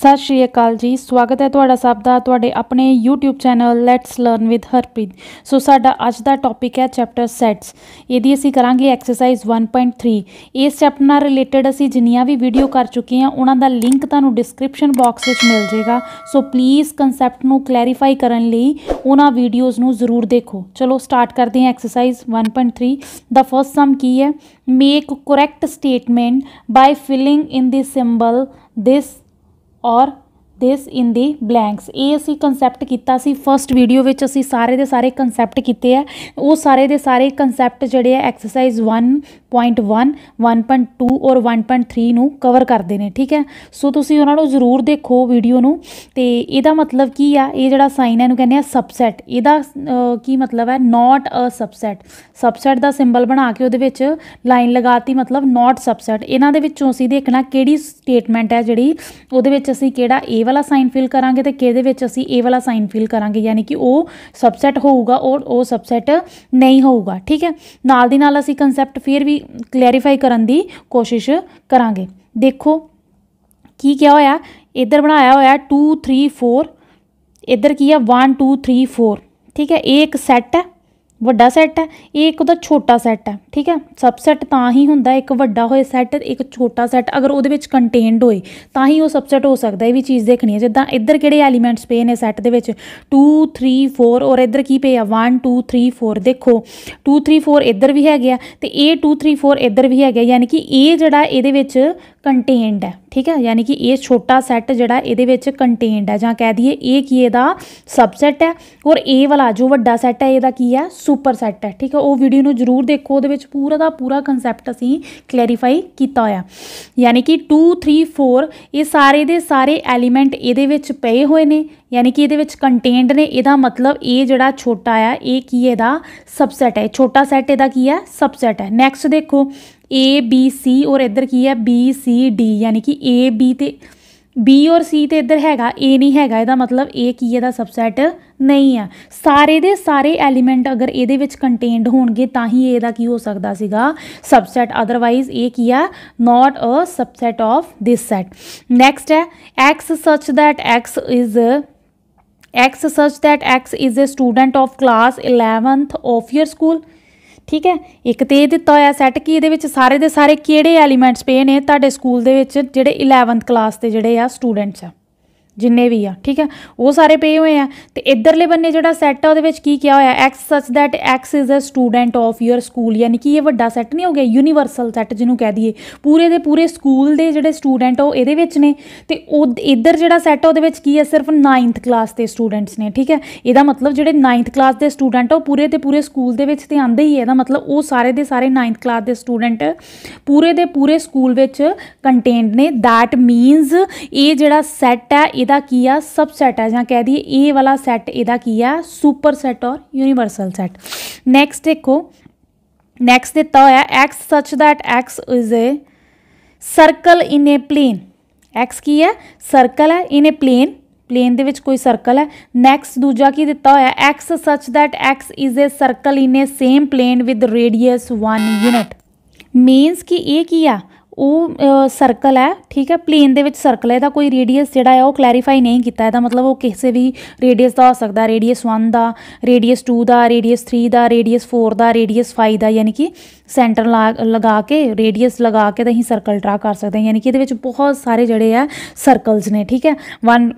ਸਤਿ ਸ਼੍ਰੀ ਅਕਾਲ ਜੀ ਸਵਾਗਤ ਹੈ ਤੁਹਾਡਾ ਸਭ ਦਾ ਤੁਹਾਡੇ ਆਪਣੇ YouTube channel let's learn with Harpreet so ਸਾਡਾ ਅੱਜ ਦਾ ਟੌਪਿਕ ਹੈ ਚੈਪਟਰ ਸੈਟਸ ਇਹਦੀ ਅਸੀਂ ਕਰਾਂਗੇ ਐਕਸਰਸਾਈਜ਼ 1.3 ਇਸ ਚੈਪਟਰ ਨਾਲ ਰਿਲੇਟਡ ਅਸੀਂ ਜਿੰਨੀਆਂ ਵੀ ਵੀਡੀਓ ਕਰ ਚੁੱਕੇ ਹਾਂ ਉਹਨਾਂ ਦਾ ਲਿੰਕ ਤੁਹਾਨੂੰ ਡਿਸਕ੍ਰਿਪਸ਼ਨ ਬਾਕਸ ਵਿੱਚ ਮਿਲ ਜਾਏਗਾ ਸੋ ਪਲੀਜ਼ ਕਨਸੈਪਟ ਨੂੰ ਕਲੈਰੀਫਾਈ ਕਰਨ ਲਈ ਉਹਨਾਂ ਵੀਡੀਓਜ਼ ਨੂੰ ਜ਼ਰੂਰ ਦੇਖੋ ਚਲੋ ਸਟਾਰਟ ਕਰਦੇ ਹਾਂ ਐਕਸਰਸਾਈਜ਼ 1.3 ਦਾ ਫਰਸਟ ਸਮ ਕੀ ਹੈ make correct statement by filling in this symbol this और ਦਿਸ ਇਨ ਦੀ ਬਲੈਂਕਸ ਇਹ ਅਸੀਂ ਕਨਸੈਪਟ ਕੀਤਾ ਸੀ ਫਰਸਟ ਵੀਡੀਓ ਵਿੱਚ ਅਸੀਂ ਸਾਰੇ ਦੇ ਸਾਰੇ ਕਨਸੈਪਟ ਕੀਤੇ ਆ ਉਹ ਸਾਰੇ ਦੇ ਸਾਰੇ ਕਨਸੈਪਟ ਜਿਹੜੇ ਆ ਐਕਸਰਸਾਈਜ਼ 1.1 1.2 ਔਰ 1.3 ਨੂੰ ਕਵਰ ਕਰਦੇ ਨੇ ਠੀਕ ਹੈ ਸੋ ਤੁਸੀਂ ਉਹਨਾਂ ਨੂੰ ਜ਼ਰੂਰ ਦੇਖੋ ਵੀਡੀਓ ਨੂੰ ਤੇ ਇਹਦਾ ਮਤਲਬ ਕੀ ਆ ਇਹ ਜਿਹੜਾ ਸਾਈਨ ਹੈ ਇਹਨੂੰ ਕਹਿੰਦੇ ਆ ਸਬਸੈਟ ਇਹਦਾ ਕੀ ਮਤਲਬ ਹੈ ਨਾਟ ਅ ਸਬਸੈਟ ਸਬਸੈਟ ਦਾ ਸਿੰਬਲ ਬਣਾ ਕੇ ਉਹਦੇ ਵਿੱਚ ਲਾਈਨ ਲਗਾਤੀ ਮਤਲਬ ਨਾਟ ਸਬਸੈਟ ਇਹਨਾਂ ਦੇ ਵਿੱਚੋਂ ਅਸੀਂ ਦੇਖਣਾ ਕਿਹੜੀ ਸਟੇਟਮੈਂਟ ਹੈ ਜਿਹੜੀ ਉਹਦੇ ਵਿੱਚ ਅਸੀਂ ਕਿਹੜਾ ਏ ਵਾਲਾ ਸਾਈਨ ਫਿਲ ਕਰਾਂਗੇ ਤੇ ਕਿਹਦੇ ਵਿੱਚ ਅਸੀਂ ਇਹ ਵਾਲਾ ਸਾਈਨ ਫਿਲ ਕਰਾਂਗੇ ਯਾਨੀ ਕਿ ਉਹ ਸਬਸੈਟ ਹੋਊਗਾ ਔਰ ਉਹ ਸਬਸੈਟ ਨਹੀਂ ਹੋਊਗਾ ਠੀਕ ਹੈ ਨਾਲ ਦੀ ਨਾਲ ਅਸੀਂ ਕਨਸੈਪਟ ਫੇਰ ਵੀ ਕਲੈਰੀਫਾਈ ਕਰਨ ਦੀ ਕੋਸ਼ਿਸ਼ ਕਰਾਂਗੇ ਦੇਖੋ ਕੀ ਕਿਹਾ ਹੋਇਆ ਇੱਧਰ ਬਣਾਇਆ ਹੋਇਆ 2 3 4 ਇੱਧਰ ਕੀ ਹੈ 1 2 3 4 ਠੀਕ ਹੈ ਇਹ ਇੱਕ ਸੈੱਟ ਹੈ ਵੱਡਾ ਸੈੱਟ ਹੈ ਇਹ ਇੱਕ ਉਹਦਾ ਛੋਟਾ ਸੈੱਟ ਹੈ ਠੀਕ ਹੈ ਸਬਸੈਟ ਤਾਂ ਹੀ ਹੁੰਦਾ ਇੱਕ ਵੱਡਾ ਹੋਏ ਸੈੱਟ ਇੱਕ ਛੋਟਾ ਸੈੱਟ ਅਗਰ ਉਹਦੇ ਵਿੱਚ ਕੰਟੇਨਡ ਹੋਏ ਤਾਂ ਹੀ ਉਹ ਸਬਸੈਟ ਹੋ ਸਕਦਾ ਇਹ ਵੀ ਚੀਜ਼ ਦੇਖਣੀ ਹੈ ਜਿੱਦਾਂ ਇੱਧਰ ਕਿਹੜੇ ਐਲੀਮੈਂਟਸ ਪਏ ਨੇ ਸੈੱਟ ਦੇ ਵਿੱਚ 2 3 4 ਔਰ ਇੱਧਰ ਕੀ ਪਏ ਆ 1 2 3 4 ਦੇਖੋ 2 3 4 ਇੱਧਰ ਵੀ ਹੈਗੇ ਆ ਤੇ ਇਹ 2 3 4 ਇੱਧਰ ਵੀ ਹੈਗੇ ਯਾਨੀ ਕਿ ਇਹ ਜਿਹੜਾ ਇਹਦੇ ਵਿੱਚ ਕੰਟੇਨਡ ਹੈ ਠੀਕ ਹੈ ਯਾਨੀ ਕਿ ਇਹ ਛੋਟਾ ਸੈੱਟ ਜਿਹੜਾ ਇਹਦੇ ਵਿੱਚ ਕੰਟੇਨਡ ਹੈ ਜਾਂ ਕਹਿ ਦਈਏ ਇਹ ਕੀ ਇਹਦਾ ਸਬਸੈਟ ਹੈ ਔਰ ਇਹ ਵਾਲਾ ਜੋ ਵੱਡਾ ਸੈੱਟ ਹੈ ਇਹਦਾ ਕੀ ਹੈ ਸੁਪਰ ਸੈੱਟ ਹੈ ਠੀਕ ਹੈ ਉਹ ਵੀਡੀਓ ਨੂੰ ਜਰੂਰ ਦੇਖੋ ਉਹਦੇ ਵਿੱਚ ਪੂਰਾ ਦਾ ਪੂਰਾ ਕਨਸੈਪਟ ਅਸੀਂ ਕਲੈਰੀਫਾਈ ਕੀਤਾ ਹੋਇਆ ਯਾਨੀ ਕਿ 2 3 4 ਇਹ ਸਾਰੇ ਦੇ ਸਾਰੇ ਐਲੀਮੈਂਟ ਇਹਦੇ ਵਿੱਚ ਪਏ ਹੋਏ ਨੇ ਯਾਨੀ ਕਿ ਇਹਦੇ ਵਿੱਚ ਕੰਟੇਨਡ ਨੇ ਇਹਦਾ ਮਤਲਬ ਇਹ ਜਿਹੜਾ ਛੋਟਾ ਆ ਇਹ ਕੀ ਇਹਦਾ ਸਬਸੈਟ ਹੈ ਛੋਟਾ ਸੈੱਟ ਇਹਦਾ ਕੀ ਹੈ ਸਬਸੈਟ ਹੈ ਨੈਕਸਟ ਦੇਖੋ A B C ਔਰ ਇੱਧਰ ਕੀ ਹੈ B C D ਯਾਨੀ ਕਿ A B ਤੇ B ਔਰ C ਤੇ ਇੱਧਰ ਹੈਗਾ A ਨਹੀਂ ਹੈਗਾ ਇਹਦਾ ਮਤਲਬ A ਕੀ ਇਹਦਾ ਸਬਸੈਟ ਨਹੀਂ ਆ ਸਾਰੇ ਦੇ ਸਾਰੇ ਐਲੀਮੈਂਟ ਅਗਰ ਇਹਦੇ ਵਿੱਚ ਕੰਟੇਨਡ ਹੋਣਗੇ ਤਾਂ ਹੀ ਇਹਦਾ ਕੀ ਹੋ ਸਕਦਾ ਸੀਗਾ ਸਬਸੈਟ ਅਦਰਵਾਈਜ਼ ਇਹ ਕੀ ਆ not a subset of this set next ਹੈ x such that x is x such that x is a student of class 11th of your school ਠੀਕ ਹੈ ਇੱਕ ਤੇ ਇਹ ਦਿੱਤਾ ਹੋਇਆ ਸੈੱਟ ਕੀ ਇਹਦੇ ਵਿੱਚ ਸਾਰੇ ਦੇ ਸਾਰੇ ਕਿਹੜੇ ਐਲੀਮੈਂਟਸ ਪਏ ਨੇ ਤੁਹਾਡੇ ਸਕੂਲ ਦੇ ਵਿੱਚ ਜਿਹੜੇ 11th ਕਲਾਸ ਦੇ ਜਿਹੜੇ ਆ ਸਟੂਡੈਂਟਸ ਆ ਜਿੰਨੇ ਵੀ ਆ ਠੀਕ ਹੈ ਉਹ ਸਾਰੇ ਪਏ ਹੋਏ ਆ ਤੇ ਇਧਰਲੇ ਬੰਨੇ ਜਿਹੜਾ ਸੈੱਟ ਆ ਉਹਦੇ ਵਿੱਚ ਕੀ ਕਿਹਾ ਹੋਇਆ x such that x is a student of your school ਯਾਨੀ ਕਿ ਇਹ ਵੱਡਾ ਸੈੱਟ ਨਹੀਂ ਹੋ ਗਿਆ ਯੂਨੀਵਰਸਲ ਸੈੱਟ ਜਿਹਨੂੰ ਕਹਿ ਦਈਏ ਪੂਰੇ ਦੇ ਪੂਰੇ ਸਕੂਲ ਦੇ ਜਿਹੜੇ ਸਟੂਡੈਂਟ ਉਹ ਇਹਦੇ ਵਿੱਚ ਨੇ ਤੇ ਉਹ ਇਧਰ ਜਿਹੜਾ ਸੈੱਟ ਆ ਉਹਦੇ ਵਿੱਚ ਕੀ ਹੈ ਸਿਰਫ 9th ਕਲਾਸ ਦੇ ਸਟੂਡੈਂਟਸ ਨੇ ਠੀਕ ਹੈ ਇਹਦਾ ਮਤਲਬ ਜਿਹੜੇ 9th ਕਲਾਸ ਦੇ ਸਟੂਡੈਂਟ ਉਹ ਪੂਰੇ ਤੇ ਪੂਰੇ ਸਕੂਲ ਦੇ ਵਿੱਚ ਤੇ ਆਂਦੇ ਹੀ ਹੈ ਇਹਦਾ ਮਤਲਬ ਉਹ ਸਾਰੇ ਦੇ ਸਾਰੇ 9th ਕਲਾਸ ਦੇ ਸਟੂਡੈਂਟ ਪੂਰੇ ਦੇ ਪੂਰੇ ਸਕੂਲ ਵਿੱਚ ਕੰਟੇਨਡ ਨੇ ਥੈਟ ਮੀਨਸ ਇਹ ਜਿਹੜਾ ਸੈੱਟ ਹੈ यदा की आ सब सैट है ज कह दिए ए वाला सैट यदा की आ सुपर सैट और यूनीवर्सल सैट नैक्सट देखो नैक्सट दिता हो x such that x is a circle in a plane x की है सर्कल है इन ए प्लेन प्लेन दे कोई सर्कल है नैक्सट दूजा की दिता हो x such that x is a circle in a same plane with radius one unit means कि यह की आ ਉਹ ਸਰਕਲ ਹੈ ਠੀਕ ਹੈ ਪਲੇਨ ਦੇ ਵਿੱਚ ਸਰਕਲ ਹੈ ਇਹਦਾ ਕੋਈ ਰੇਡੀਅਸ ਜਿਹੜਾ ਹੈ ਉਹ ਕਲੈਰੀਫਾਈ ਨਹੀਂ ਕੀਤਾ ਇਹਦਾ ਮਤਲਬ ਉਹ ਕਿਸੇ ਵੀ ਰੇਡੀਅਸ ਦਾ ਹੋ ਸਕਦਾ ਰੇਡੀਅਸ 1 ਦਾ ਰੇਡੀਅਸ 2 ਦਾ ਰੇਡੀਅਸ 3 ਦਾ ਰੇਡੀਅਸ 4 ਦਾ ਰੇਡੀਅਸ 5 ਦਾ ਯਾਨੀ ਕਿ ਸੈਂਟਰ ਲਗਾ ਕੇ ਰੇਡੀਅਸ ਲਗਾ ਕੇ ਤਾਂ ਹੀ ਸਰਕਲ ਡਰਾ ਕਰ ਸਕਦੇ ਹਾਂ ਯਾਨੀ ਕਿ ਇਹਦੇ ਵਿੱਚ ਬਹੁਤ ਸਾਰੇ ਜਿਹੜੇ ਆ ਸਰਕਲਸ ਨੇ ਠੀਕ ਹੈ 1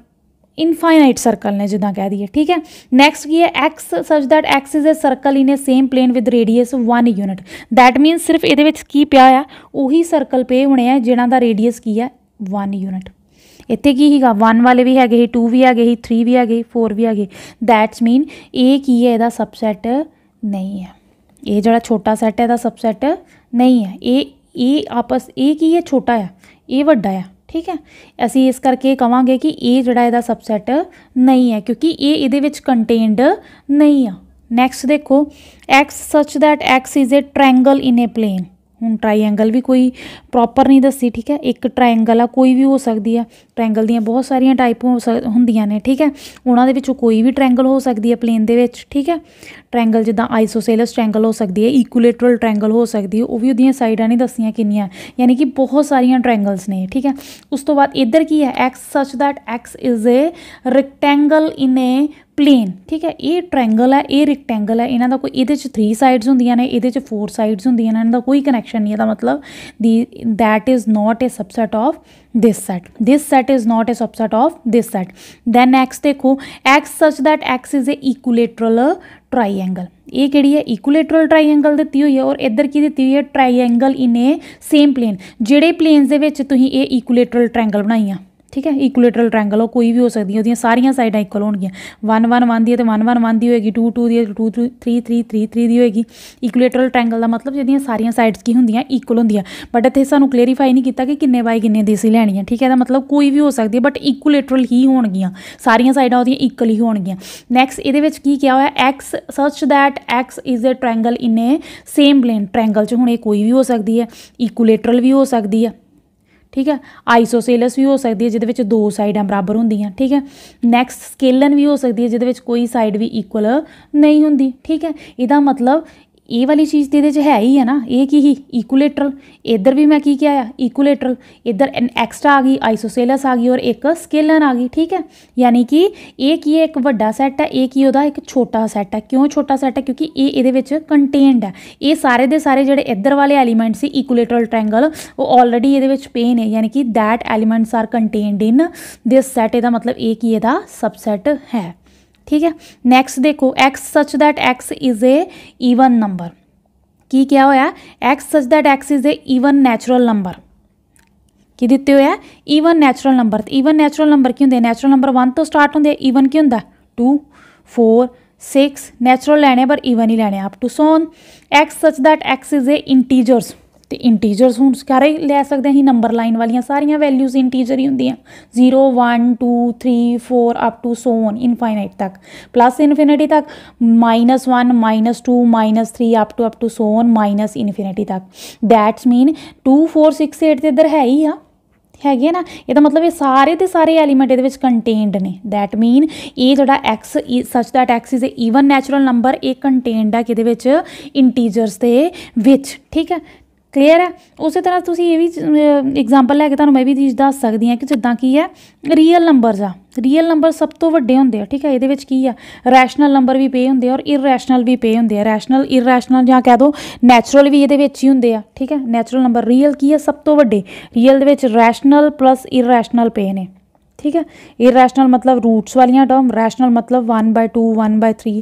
ਇਨਫਾਈਨਾਈਟ ਸਰਕਲ ਨੇ ਜਿੱਦਾਂ ਕਹਿ ਦਈਏ ਠੀਕ ਹੈ ਨੈਕਸਟ ਕੀ ਹੈ x such that x is a circle in a same plane with radius 1 unit that means ਸਿਰਫ ਇਹਦੇ ਵਿੱਚ ਕੀ ਪਿਆ ਆ ਉਹੀ ਸਰਕਲ ਪਏ ਹੋਣੇ ਆ ਜਿਨ੍ਹਾਂ ਦਾ ਰੇਡੀਅਸ ਕੀ ਹੈ 1 ਯੂਨਿਟ ਇੱਥੇ ਕੀ ਹੈਗਾ 1 ਵਾਲੇ ਵੀ ਹੈਗੇ 2 ਵੀ ਹੈਗੇ 3 ਵੀ ਹੈਗੇ 4 ਵੀ ਹੈਗੇ ਦੈਟਸ ਮੀਨ ਇਹ ਕੀ ਹੈ ਇਹਦਾ ਸਬਸੈਟ ਨਹੀਂ ਹੈ ਇਹ ਜਿਹੜਾ ਛੋਟਾ ਸੈਟ ਹੈ ਇਹਦਾ ਸਬਸੈਟ ਨਹੀਂ ਹੈ ਇਹ ਇਹ ਆਪਸ ਇਹ ਕੀ ਹੈ ਛੋਟਾ ਆ ਇਹ ਵੱਡਾ ਆ ਠੀਕ ਹੈ ਅਸੀਂ ਇਸ ਕਰਕੇ ਕਵਾਂਗੇ ਕਿ ਇਹ ਜਿਹੜਾ ਇਹਦਾ ਸਬਸੈਟ ਨਹੀਂ ਹੈ ਕਿਉਂਕਿ ਇਹ ਇਹਦੇ ਵਿੱਚ ਕੰਟੇਨਡ ਨਹੀਂ ਆ ਨੈਕਸਟ ਦੇਖੋ x such that x is a triangle in a plane ਹੁਣ ਟ੍ਰਾਇੰਗਲ ਵੀ ਕੋਈ ਪ੍ਰੋਪਰ ਨਹੀਂ ਦੱਸੀ ਠੀਕ ਹੈ ਇੱਕ ਟ੍ਰਾਇੰਗਲ ਆ ਕੋਈ ਵੀ ਹੋ ਸਕਦੀ ਆ ਟ੍ਰਾਇੰਗਲ ਦੀਆਂ ਬਹੁਤ ਸਾਰੀਆਂ ਟਾਈਪ ਹੁੰਦੀਆਂ ਨੇ ਠੀਕ ਹੈ ਉਹਨਾਂ ਦੇ ਵਿੱਚੋਂ ਕੋਈ ਵੀ ਟ੍ਰਾਇੰਗਲ ਹੋ ਸਕਦੀ ਹੈ ਪਲੇਨ ਦੇ ਵਿੱਚ ਠੀਕ ਹੈ ਟ੍ਰਾਇੰਗਲ ਜਿੱਦਾਂ ਆਈਸੋਸੈਲਸ ਟ੍ਰਾਇੰਗਲ ਹੋ ਸਕਦੀ ਹੈ ਇਕੁਇਲੇਟਰਲ ਟ੍ਰਾਇੰਗਲ ਹੋ ਸਕਦੀ ਹੈ ਉਹ ਵੀ ਉਹਦੀਆਂ ਸਾਈਡਾਂ ਨਹੀਂ ਦੱਸੀਆਂ ਕਿੰਨੀਆਂ ਯਾਨੀ ਕਿ ਬਹੁਤ ਸਾਰੀਆਂ ਟ੍ਰਾਇੰਗਲਸ ਨੇ ਠੀਕ ਹੈ ਉਸ ਤੋਂ ਬਾਅਦ ਇੱਧਰ ਕੀ ਹੈ x such that x is a rectangle in a plane ठीक है ये ट्रैगल है ये रिकटेंगल है इनका कोई ये थ्री साइड्स होंदिया ने ए फोर साइड्स होंगे ने इन्हों का कोई कनैक्शन नहीं है मतलब the that is not a subset of this set this set is not a subset of this set then x देखो x such that x is a equilateral triangle ये कि है इकुलेटरल ट्राइएंगल दिती हुई है और इधर की दिती हुई है triangle in a same plane जेडे प्लेन के इकुलेटरल ट्रैंगल बनाई हैं ਠੀਕ ਹੈ ਇਕੁਇਲੇਟਰਲ ਟ੍ਰਾਇੰਗਲ ਉਹ ਕੋਈ ਵੀ ਹੋ ਸਕਦੀ ਹੈ ਉਹਦੀਆਂ ਸਾਰੀਆਂ ਸਾਈਡਾਂ ਇਕੁਅਲ ਹੋਣਗੀਆਂ 1 1 1 ਦੀ ਹੈ ਤੇ 1 1 1 ਦੀ ਹੋਏਗੀ 2 2 ਦੀ ਹੈ 2 3 3 3 3 ਦੀ ਹੋਏਗੀ ਇਕੁਇਲੇਟਰਲ ਟ੍ਰਾਇੰਗਲ ਦਾ ਮਤਲਬ ਜਿਹਦੀਆਂ ਸਾਰੀਆਂ ਸਾਈਡਸ ਕੀ ਹੁੰਦੀਆਂ ਇਕੁਅਲ ਹੁੰਦੀਆਂ ਬਟ ਇੱਥੇ ਸਾਨੂੰ ਕਲੀਅਰੀਫਾਈ ਨਹੀਂ ਕੀਤਾ ਕਿ ਕਿੰਨੇ ਬਾਈ ਕਿੰਨੇ ਦੀ ਸੀ ਲੈਣੀ ਹੈ ਠੀਕ ਹੈ ਦਾ ਮਤਲਬ ਕੋਈ ਵੀ ਹੋ ਸਕਦੀ ਹੈ ਬਟ ਇਕੁਇਲੇਟਰਲ ਹੀ ਹੋਣਗੀਆਂ ਸਾਰੀਆਂ ਸਾਈਡਾਂ ਉਹਦੀਆਂ ਇਕੁਅਲ ਹੀ ਹੋਣਗੀਆਂ ਨੈਕਸਟ ਇਹਦੇ ਵਿੱਚ ਕੀ ਕਿਹਾ ਹੋਇਆ x ਸਰਚ that x is a triangle in a same plane triangle 'ਚ ਹੁਣ ਇਹ ਕੋਈ ਵੀ ਹੋ ਸਕਦੀ ਹੈ ਇਕੁਇਲੇਟਰਲ ਵੀ ਹੋ ਸਕਦੀ ਹੈ ਠੀਕ ਹੈ ਆਈਸੋਸੇਲਸ ਵੀ ਹੋ ਸਕਦੀ ਹੈ ਜਿਹਦੇ ਵਿੱਚ ਦੋ ਸਾਈਡਾਂ ਬਰਾਬਰ ਹੁੰਦੀਆਂ ਠੀਕ ਹੈ ਨੈਕਸਟ ਸਕੇਲਨ ਵੀ ਹੋ ਸਕਦੀ ਹੈ ਜਿਹਦੇ ਵਿੱਚ ਕੋਈ ਸਾਈਡ ਵੀ ਇਕੁਅਲ ਨਹੀਂ ਹੁੰਦੀ ਠੀਕ ਹੈ ਇਹਦਾ ਮਤਲਬ ਇਹ ਵਾਲੀ ਚੀਜ਼ ਤੇ ਇਹਦੇ 'ਚ ਹੈ ਹੀ ਹੈ ਨਾ ਇਹ ਕੀ ਹੀ ਇਕੁਲੇਟਰਲ ਇੱਧਰ ਵੀ ਮੈਂ ਕੀ ਕਿਹਾ ਆ ਇਕੁਲੇਟਰਲ ਇੱਧਰ ਐਨ ਐਕਸਟਰਾ ਆ ਗਈ ਆਈਸੋਸੈਲਸ ਆ ਗਈ ਔਰ ਇੱਕ ਸਕੇਲਰ ਆ ਗਈ ਠੀਕ ਹੈ ਯਾਨੀ ਕਿ ਇਹ ਕੀ ਹੈ ਇੱਕ ਵੱਡਾ ਸੈੱਟ ਹੈ ਇਹ ਕੀ ਉਹਦਾ ਇੱਕ ਛੋਟਾ ਸੈੱਟ ਹੈ ਕਿਉਂ ਛੋਟਾ ਸੈੱਟ ਹੈ ਕਿਉਂਕਿ ਇਹ ਇਹਦੇ ਵਿੱਚ ਕੰਟੇਨਡ ਹੈ ਇਹ ਸਾਰੇ ਦੇ ਸਾਰੇ ਜਿਹੜੇ ਇੱਧਰ ਵਾਲੇ ਐਲੀਮੈਂਟ ਸੀ ਇਕੁਲੇਟਰਲ ਟ੍ਰਾਇੰਗਲ ਉਹ ਆਲਰੇਡੀ ਇਹਦੇ ਵਿੱਚ ਪੇਨ ਹੈ ਯਾਨੀ ਕਿ that elements are contained in this set ਇਹਦਾ ਮਤਲਬ ਇਹ ਕੀ ਇਹਦਾ ਸਬਸੈਟ ਹੈ ठीक है नैक्सट देखो x such that x is a even number की क्या होया x such that x is a even natural number कि दिते हुए even natural number even natural number की होंगे नैचुरल नंबर वन तो स्टार्ट होंगे ईवन की होंगे टू फोर सिक्स नैचुरल लैने पर ईवन ही लैने आप two so on x such that x is a integers ਤੇ ਇੰਟੀਜਰਸ ਹੁਣ ਸਾਰੇ ਲੈ ਸਕਦੇ ਆਂ ਅਸੀਂ ਨੰਬਰ ਲਾਈਨ ਵਾਲੀਆਂ ਸਾਰੀਆਂ ਵੈਲਿਊਜ਼ ਇੰਟੀਜਰ ਹੀ ਹੁੰਦੀਆਂ 0 1 2 3 4 up to so on infinite ਤੱਕ ਪਲੱਸ ਇਨਫਿਨਿਟੀ ਤੱਕ minus -1 -2 -3 up to up to so on minus infinity ਤੱਕ ਦੈਟਸ ਮੀਨ 2 4 6 8 ਤੇ ਇਧਰ ਹੈ ਹੀ ਆ ਹੈਗੇ ਨਾ ਇਹਦਾ ਮਤਲਬ ਇਹ ਸਾਰੇ ਦੇ ਸਾਰੇ ਐਲੀਮੈਂਟ ਇਹਦੇ ਵਿੱਚ ਕੰਟੇਨਡ ਨੇ ਥੈਟ ਮੀਨ ਇਹ ਜਿਹੜਾ x such that x is a even natural number ਇਹ ਕੰਟੇਨਡ ਆ ਕਿਹਦੇ ਵਿੱਚ ਇੰਟੀਜਰਸ ਦੇ ਵਿੱਚ ਠੀਕ ਹੈ ਕਲੀਅਰ ਹੈ ਉਸੇ ਤਰ੍ਹਾਂ ਤੁਸੀਂ ਇਹ ਵੀ ਐਗਜ਼ਾਮਪਲ ਲੈ ਕੇ ਤੁਹਾਨੂੰ ਮੈਂ ਵੀ ਦੀਜ ਦੱਸ ਸਕਦੀ ਆ ਕਿ ਜਿੱਦਾਂ ਕੀ ਹੈ ਰੀਅਲ ਨੰਬਰਸ ਆ ਰੀਅਲ ਨੰਬਰ ਸਭ ਤੋਂ ਵੱਡੇ ਹੁੰਦੇ ਆ ਠੀਕ ਹੈ ਇਹਦੇ ਵਿੱਚ ਕੀ ਆ ਰੈਸ਼ਨਲ ਨੰਬਰ ਵੀ ਪੇ ਹੁੰਦੇ ਆ ਔਰ ਇਰੈਸ਼ਨਲ ਵੀ ਪੇ ਹੁੰਦੇ ਆ ਰੈਸ਼ਨਲ ਇਰੈਸ਼ਨਲ ਜਾਂ ਕਹਿ ਦੋ ਨੈਚੁਰਲ ਵੀ ਇਹਦੇ ਵਿੱਚ ਹੀ ਹੁੰਦੇ ਆ ਠੀਕ ਹੈ ਨੈਚੁਰਲ ਨੰਬਰ ਰੀਅਲ ਕੀ ਆ ਸਭ ਤੋਂ ਵੱਡੇ ਰੀਅਲ ਦੇ ਵਿੱਚ ਰੈਸ਼ਨਲ ਪਲੱਸ ਇਰੈਸ਼ਨਲ ਪੇ ਨੇ ਠੀਕ ਹੈ ਇਰੈਸ਼ਨਲ ਮਤਲਬ ਰੂਟਸ ਵਾਲੀਆਂ ਟਰਮ ਰੈਸ਼ਨਲ ਮਤਲਬ 1/2 1/3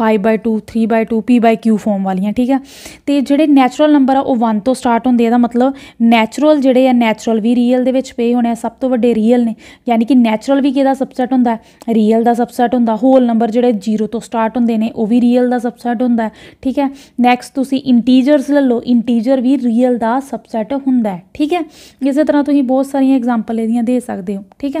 5/2 3/2 p/q ਫਾਰਮ ਵਾਲੀਆਂ ਠੀਕ ਹੈ ਤੇ ਜਿਹੜੇ ਨੈਚੁਰਲ ਨੰਬਰ ਆ ਉਹ 1 ਤੋਂ ਸਟਾਰਟ ਹੁੰਦੇ ਆ ਦਾ ਮਤਲਬ ਨੈਚੁਰਲ ਜਿਹੜੇ ਆ ਨੈਚੁਰਲ ਵੀ ਰੀਅਲ ਦੇ ਵਿੱਚ ਪਏ ਹੋਣੇ ਆ ਸਭ ਤੋਂ ਵੱਡੇ ਰੀਅਲ ਨੇ ਯਾਨੀ ਕਿ ਨੈਚੁਰਲ ਵੀ ਕਿਹਦਾ ਸਬਸੈਟ ਹੁੰਦਾ ਰੀਅਲ ਦਾ ਸਬਸੈਟ ਹੁੰਦਾ ਹੋਲ ਨੰਬਰ ਜਿਹੜੇ 0 ਤੋਂ ਸਟਾਰਟ ਹੁੰਦੇ ਨੇ ਉਹ ਵੀ ਰੀਅਲ ਦਾ ਸਬਸੈਟ ਹੁੰਦਾ ਠੀਕ ਹੈ ਨੈਕਸਟ ਤੁਸੀਂ ਇੰਟੀਜਰਸ ਲੈ ਲਓ ਇੰਟੀਜਰ ਵੀ ਰੀਅਲ ਦਾ ਸਬਸੈਟ ਹੁੰਦਾ ਠੀਕ ਹੈ ਇਸੇ ਤਰ੍ਹਾਂ ਤੁਸੀਂ ਬਹੁਤ ਸਾਰੀਆਂ ਐਗਜ਼ਾਮਪਲ ਇਹਦੀਆਂ ਦੇ ਸਕਦੇ ਹੋ ਠੀਕ ਹੈ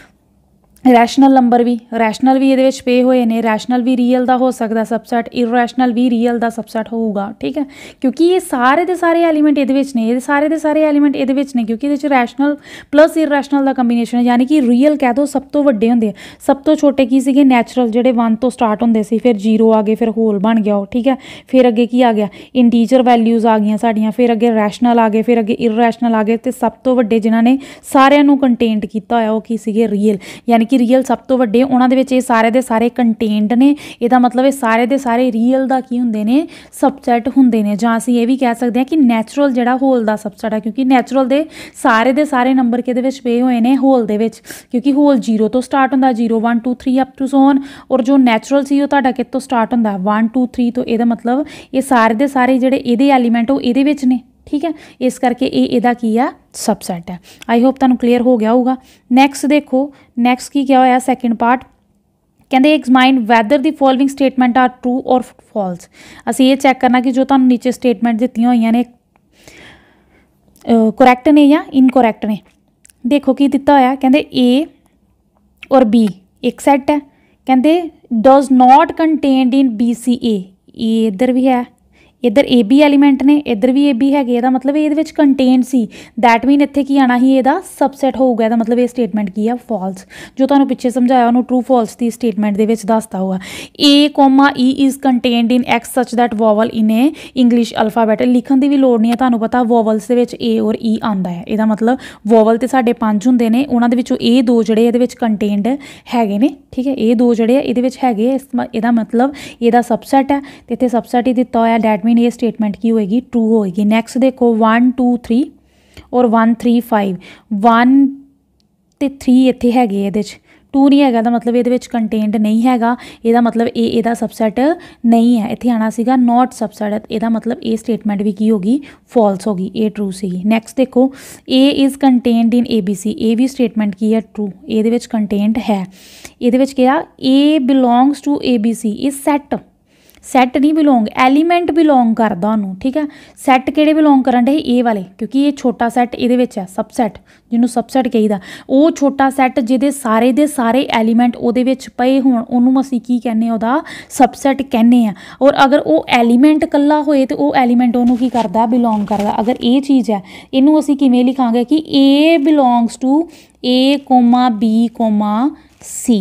ਰੈਸ਼ਨਲ ਨੰਬਰ ਵੀ ਰੈਸ਼ਨਲ ਵੀ ਇਹਦੇ ਵਿੱਚ ਪਏ ਹੋਏ ਨੇ ਰੈਸ਼ਨਲ ਵੀ ਰੀਅਲ ਦਾ ਹੋ ਸਕਦਾ ਸਬਸੈਟ ਇਰੈਸ਼ਨਲ ਵੀ ਰੀਅਲ ਦਾ ਸਬਸੈਟ ਹੋਊਗਾ ਠੀਕ ਹੈ ਕਿਉਂਕਿ ਇਹ ਸਾਰੇ ਦੇ ਸਾਰੇ ਐਲੀਮੈਂਟ ਇਹਦੇ ਵਿੱਚ ਨੇ ਇਹ ਸਾਰੇ ਦੇ ਸਾਰੇ ਐਲੀਮੈਂਟ ਇਹਦੇ ਵਿੱਚ ਨੇ ਕਿਉਂਕਿ ਇਹਦੇ ਵਿੱਚ ਰੈਸ਼ਨਲ ਪਲੱਸ ਇਰੈਸ਼ਨਲ ਦਾ ਕੰਬੀਨੇਸ਼ਨ ਹੈ ਯਾਨੀ ਕਿ ਰੀਅਲ ਕਹਿ ਦੋ ਸਭ ਤੋਂ ਵੱਡੇ ਹੁੰਦੇ ਸਭ ਤੋਂ ਛੋਟੇ ਕੀ ਸੀਗੇ ਨੈਚੁਰਲ ਜਿਹੜੇ 1 ਤੋਂ ਸਟਾਰਟ ਹੁੰਦੇ ਸੀ ਫਿਰ 0 ਆ ਗਏ ਫਿਰ ਹੋਲ ਬਣ ਗਿਆ ਉਹ ਠੀਕ ਹੈ ਫਿਰ ਅੱਗੇ ਕੀ ਆ ਗਿਆ ਇੰਟੀਜਰ ਵੈਲਿਊਜ਼ ਆ ਗਈਆਂ ਸਾਡੀਆਂ ਫਿਰ ਅੱਗੇ ਰੈਸ਼ਨਲ ਆ ਗਏ ਫਿਰ ਅੱਗੇ ਇਰੈਸ਼ਨਲ ਆ ਗਏ ਤੇ ਸਭ ਤੋਂ ਵੱਡੇ ਜਿਨ੍ਹਾਂ ਨੇ ਸਾਰਿਆਂ ਨੂੰ ਕੰਟੇਨਡ ਕੀਤਾ ਹੋਇਆ ਉਹ ਕੀ ਸੀਗੇ ਰੀਅਲ ਯਾਨੀ ਕਿ ਰੀਅਲ ਸਭ ਤੋਂ ਵੱਡੇ ਉਹਨਾਂ ਦੇ ਵਿੱਚ ਇਹ ਸਾਰੇ ਦੇ ਸਾਰੇ ਕੰਟੇਨਡ ਨੇ ਇਹਦਾ ਮਤਲਬ ਇਹ ਸਾਰੇ ਦੇ ਸਾਰੇ ਰੀਅਲ ਦਾ ਕੀ ਹੁੰਦੇ ਨੇ ਸਬਸੈਟ ਹੁੰਦੇ ਨੇ ਜਾਂ ਅਸੀਂ ਇਹ ਵੀ ਕਹਿ ਸਕਦੇ ਹਾਂ ਕਿ ਨੈਚੁਰਲ ਜਿਹੜਾ ਹੋਲ ਦਾ ਸਬਸੈਟ ਹੈ ਕਿਉਂਕਿ ਨੈਚੁਰਲ ਦੇ ਸਾਰੇ ਦੇ ਸਾਰੇ ਨੰਬਰ ਕਿਹਦੇ ਵਿੱਚ ਪਏ ਹੋਏ ਨੇ ਹੋਲ ਦੇ ਵਿੱਚ ਕਿਉਂਕਿ ਹੋਲ 0 ਤੋਂ ਸਟਾਰਟ ਹੁੰਦਾ 0 1 2 3 ਅਪ ਟੂ ਸੋਨ ਔਰ ਜੋ ਨੈਚੁਰਲ ਸੀ ਉਹ ਤੁਹਾਡਾ ਕਿੱਥੋਂ ਸਟਾਰਟ ਹੁੰਦਾ 1 2 3 ਤੋਂ ਇਹਦਾ ਮਤਲਬ ਇਹ ਸਾਰੇ ਦੇ ਸਾਰੇ ਜਿਹੜੇ ਇਹਦੇ ਐਲੀਮੈਂਟ ਉਹ ਇਹਦੇ ਵਿੱਚ ਨੇ ਠੀਕ ਹੈ ਇਸ ਕਰਕੇ ਇਹ ਇਹਦਾ ਕੀ ਆ ਸਬਸੈਟ ਹੈ ਆਈ ਹੋਪ ਤੁਹਾਨੂੰ ਕਲੀਅਰ ਹੋ ਗਿਆ ਹੋਊਗਾ ਨੈਕਸਟ ਦੇਖੋ ਨੈਕਸਟ ਕੀ ਕਿਹਾ ਹੋਇਆ ਸੈਕੰਡ ਪਾਰਟ ਕਹਿੰਦੇ examine whether the following statement are true or false ਅਸੀਂ ਇਹ ਚੈੱਕ ਕਰਨਾ ਕਿ ਜੋ ਤੁਹਾਨੂੰ ਨੀਚੇ ਸਟੇਟਮੈਂਟ ਦਿੱਤੀਆਂ ਹੋਈਆਂ ਨੇ ਕਰੈਕਟ ਨੇ ਜਾਂ ਇਨਕਰੈਕਟ ਨੇ ਦੇਖੋ ਕੀ ਦਿੱਤਾ ਹੋਇਆ ਕਹਿੰਦੇ ਏ ਔਰ ਬੀ ਇੱਕ ਸੈੱਟ ਹੈ ਕਹਿੰਦੇ does not contained in B C A ਇਹ ਇੱਧਰ ਵੀ ਹੈ ਇੱਧਰ AB ਐਲੀਮੈਂਟ ਨੇ ਇੱਧਰ ਵੀ AB ਹੈਗੇ ਇਹਦਾ ਮਤਲਬ ਇਹਦੇ ਵਿੱਚ ਕੰਟੇਨਡ ਸੀ ਥੈਟ ਮੀਨ ਇੱਥੇ ਕੀ ਆਣਾ ਹੀ ਇਹਦਾ ਸਬਸੈਟ ਹੋਊਗਾ ਇਹਦਾ ਮਤਲਬ ਇਹ ਸਟੇਟਮੈਂਟ ਕੀ ਆ ਫਾਲਸ ਜੋ ਤੁਹਾਨੂੰ ਪਿੱਛੇ ਸਮਝਾਇਆ ਉਹਨੂੰ ਟਰੂ ਫਾਲਸ ਦੀ ਸਟੇਟਮੈਂਟ ਦੇ ਵਿੱਚ ਦੱਸਦਾ ਹੋਆ A, E is contained in X such that vowel in a English alphabet ਲਿਖਣ ਦੀ ਵੀ ਲੋੜ ਨਹੀਂ ਹੈ ਤੁਹਾਨੂੰ ਪਤਾ ਵੋਵਲਸ ਦੇ ਵਿੱਚ A ਔਰ E ਆਂਦਾ ਹੈ ਇਹਦਾ ਮਤਲਬ ਵੋਵਲ ਤੇ ਸਾਡੇ ਪੰਜ ਹੁੰਦੇ ਨੇ ਉਹਨਾਂ ਦੇ ਵਿੱਚੋਂ ਇਹ ਦੋ ਜਿਹੜੇ ਇਹਦੇ ਵਿੱਚ ਕੰਟੇਨਡ ਹੈਗੇ ਨੇ ਠੀਕ ਹੈ ਇਹ ਦੋ ਜਿਹੜੇ ਇਹਦੇ ਵਿੱਚ ਹੈਗੇ ਇਹਦਾ ਮਤਲਬ ਇਹਦਾ ਸਬਸੈਟ ਹੈ ਤੇ ਇੱਥੇ ਸਬਸੈਟ ਹੀ ਦਿੱਤਾ ਹੋਇਆ ਥੈਟ ਮੀਨ ਇਹ ਸਟੇਟਮੈਂਟ ਕੀ ਹੋਏਗੀ ਟਰੂ ਹੋਏਗੀ ਨੈਕਸਟ ਦੇਖੋ 1 2 3 ਔਰ 1 3 5 1 ਤੇ 3 ਇੱਥੇ ਹੈਗੇ ਇਹਦੇ ਚ 2 ਨਹੀਂ ਹੈਗਾ ਦਾ ਮਤਲਬ ਇਹਦੇ ਵਿੱਚ ਕੰਟੇਨਡ ਨਹੀਂ ਹੈਗਾ ਇਹਦਾ ਮਤਲਬ ਇਹ ਇਹਦਾ ਸਬਸੈਟ ਨਹੀਂ ਹੈ ਇੱਥੇ ਆਣਾ ਸੀਗਾ ਨਾਟ ਸਬਸੈਟ ਇਹਦਾ ਮਤਲਬ ਇਹ ਸਟੇਟਮੈਂਟ ਵੀ ਕੀ ਹੋਗੀ ਫਾਲਸ ਹੋਗੀ ਇਹ ਟਰੂ ਸੀਗੀ ਨੈਕਸਟ ਦੇਖੋ A is contained in ABC ਇਹ ਵੀ ਸਟੇਟਮੈਂਟ ਕੀ ਹੈ ਟਰੂ ਇਹਦੇ ਵਿੱਚ ਕੰਟੇਨਡ ਹੈ ਇਹਦੇ ਵਿੱਚ ਕਿਹਾ A ਬਿਲੋਂਗਸ ਟੂ ABC ਇਸ ਸੈਟ ਸੈੱਟ ਨਹੀਂ ਬਿਲੋਂਗ ਐਲੀਮੈਂਟ ਬਿਲੋਂਗ ਕਰਦਾ ਉਹਨੂੰ ਠੀਕ ਹੈ ਸੈੱਟ ਕਿਹੜੇ ਬਿਲੋਂਗ ਕਰਨ ਦੇ ਇਹ ਵਾਲੇ ਕਿਉਂਕਿ ਇਹ ਛੋਟਾ ਸੈੱਟ ਇਹਦੇ ਵਿੱਚ ਹੈ ਸਬਸੈੱਟ ਜਿਹਨੂੰ ਸਬਸੈੱਟ ਕਹੀਦਾ ਉਹ ਛੋਟਾ ਸੈੱਟ ਜਿਹਦੇ ਸਾਰੇ ਦੇ ਸਾਰੇ ਐਲੀਮੈਂਟ ਉਹਦੇ ਵਿੱਚ ਪਏ ਹੋਣ ਉਹਨੂੰ ਅਸੀਂ ਕੀ ਕਹਿੰਨੇ ਉਹਦਾ ਸਬਸੈੱਟ ਕਹਿੰਨੇ ਆ ਔਰ ਅਗਰ ਉਹ ਐਲੀਮੈਂਟ ਕੱਲਾ ਹੋਏ ਤੇ ਉਹ ਐਲੀਮੈਂਟ ਉਹਨੂੰ ਕੀ ਕਰਦਾ ਬਿਲੋਂਗ ਕਰਦਾ ਅਗਰ ਇਹ ਚੀਜ਼ ਹੈ ਇਹਨੂੰ ਅਸੀਂ ਕਿਵੇਂ ਲਿਖਾਂਗੇ ਕਿ A belongs to A, B, C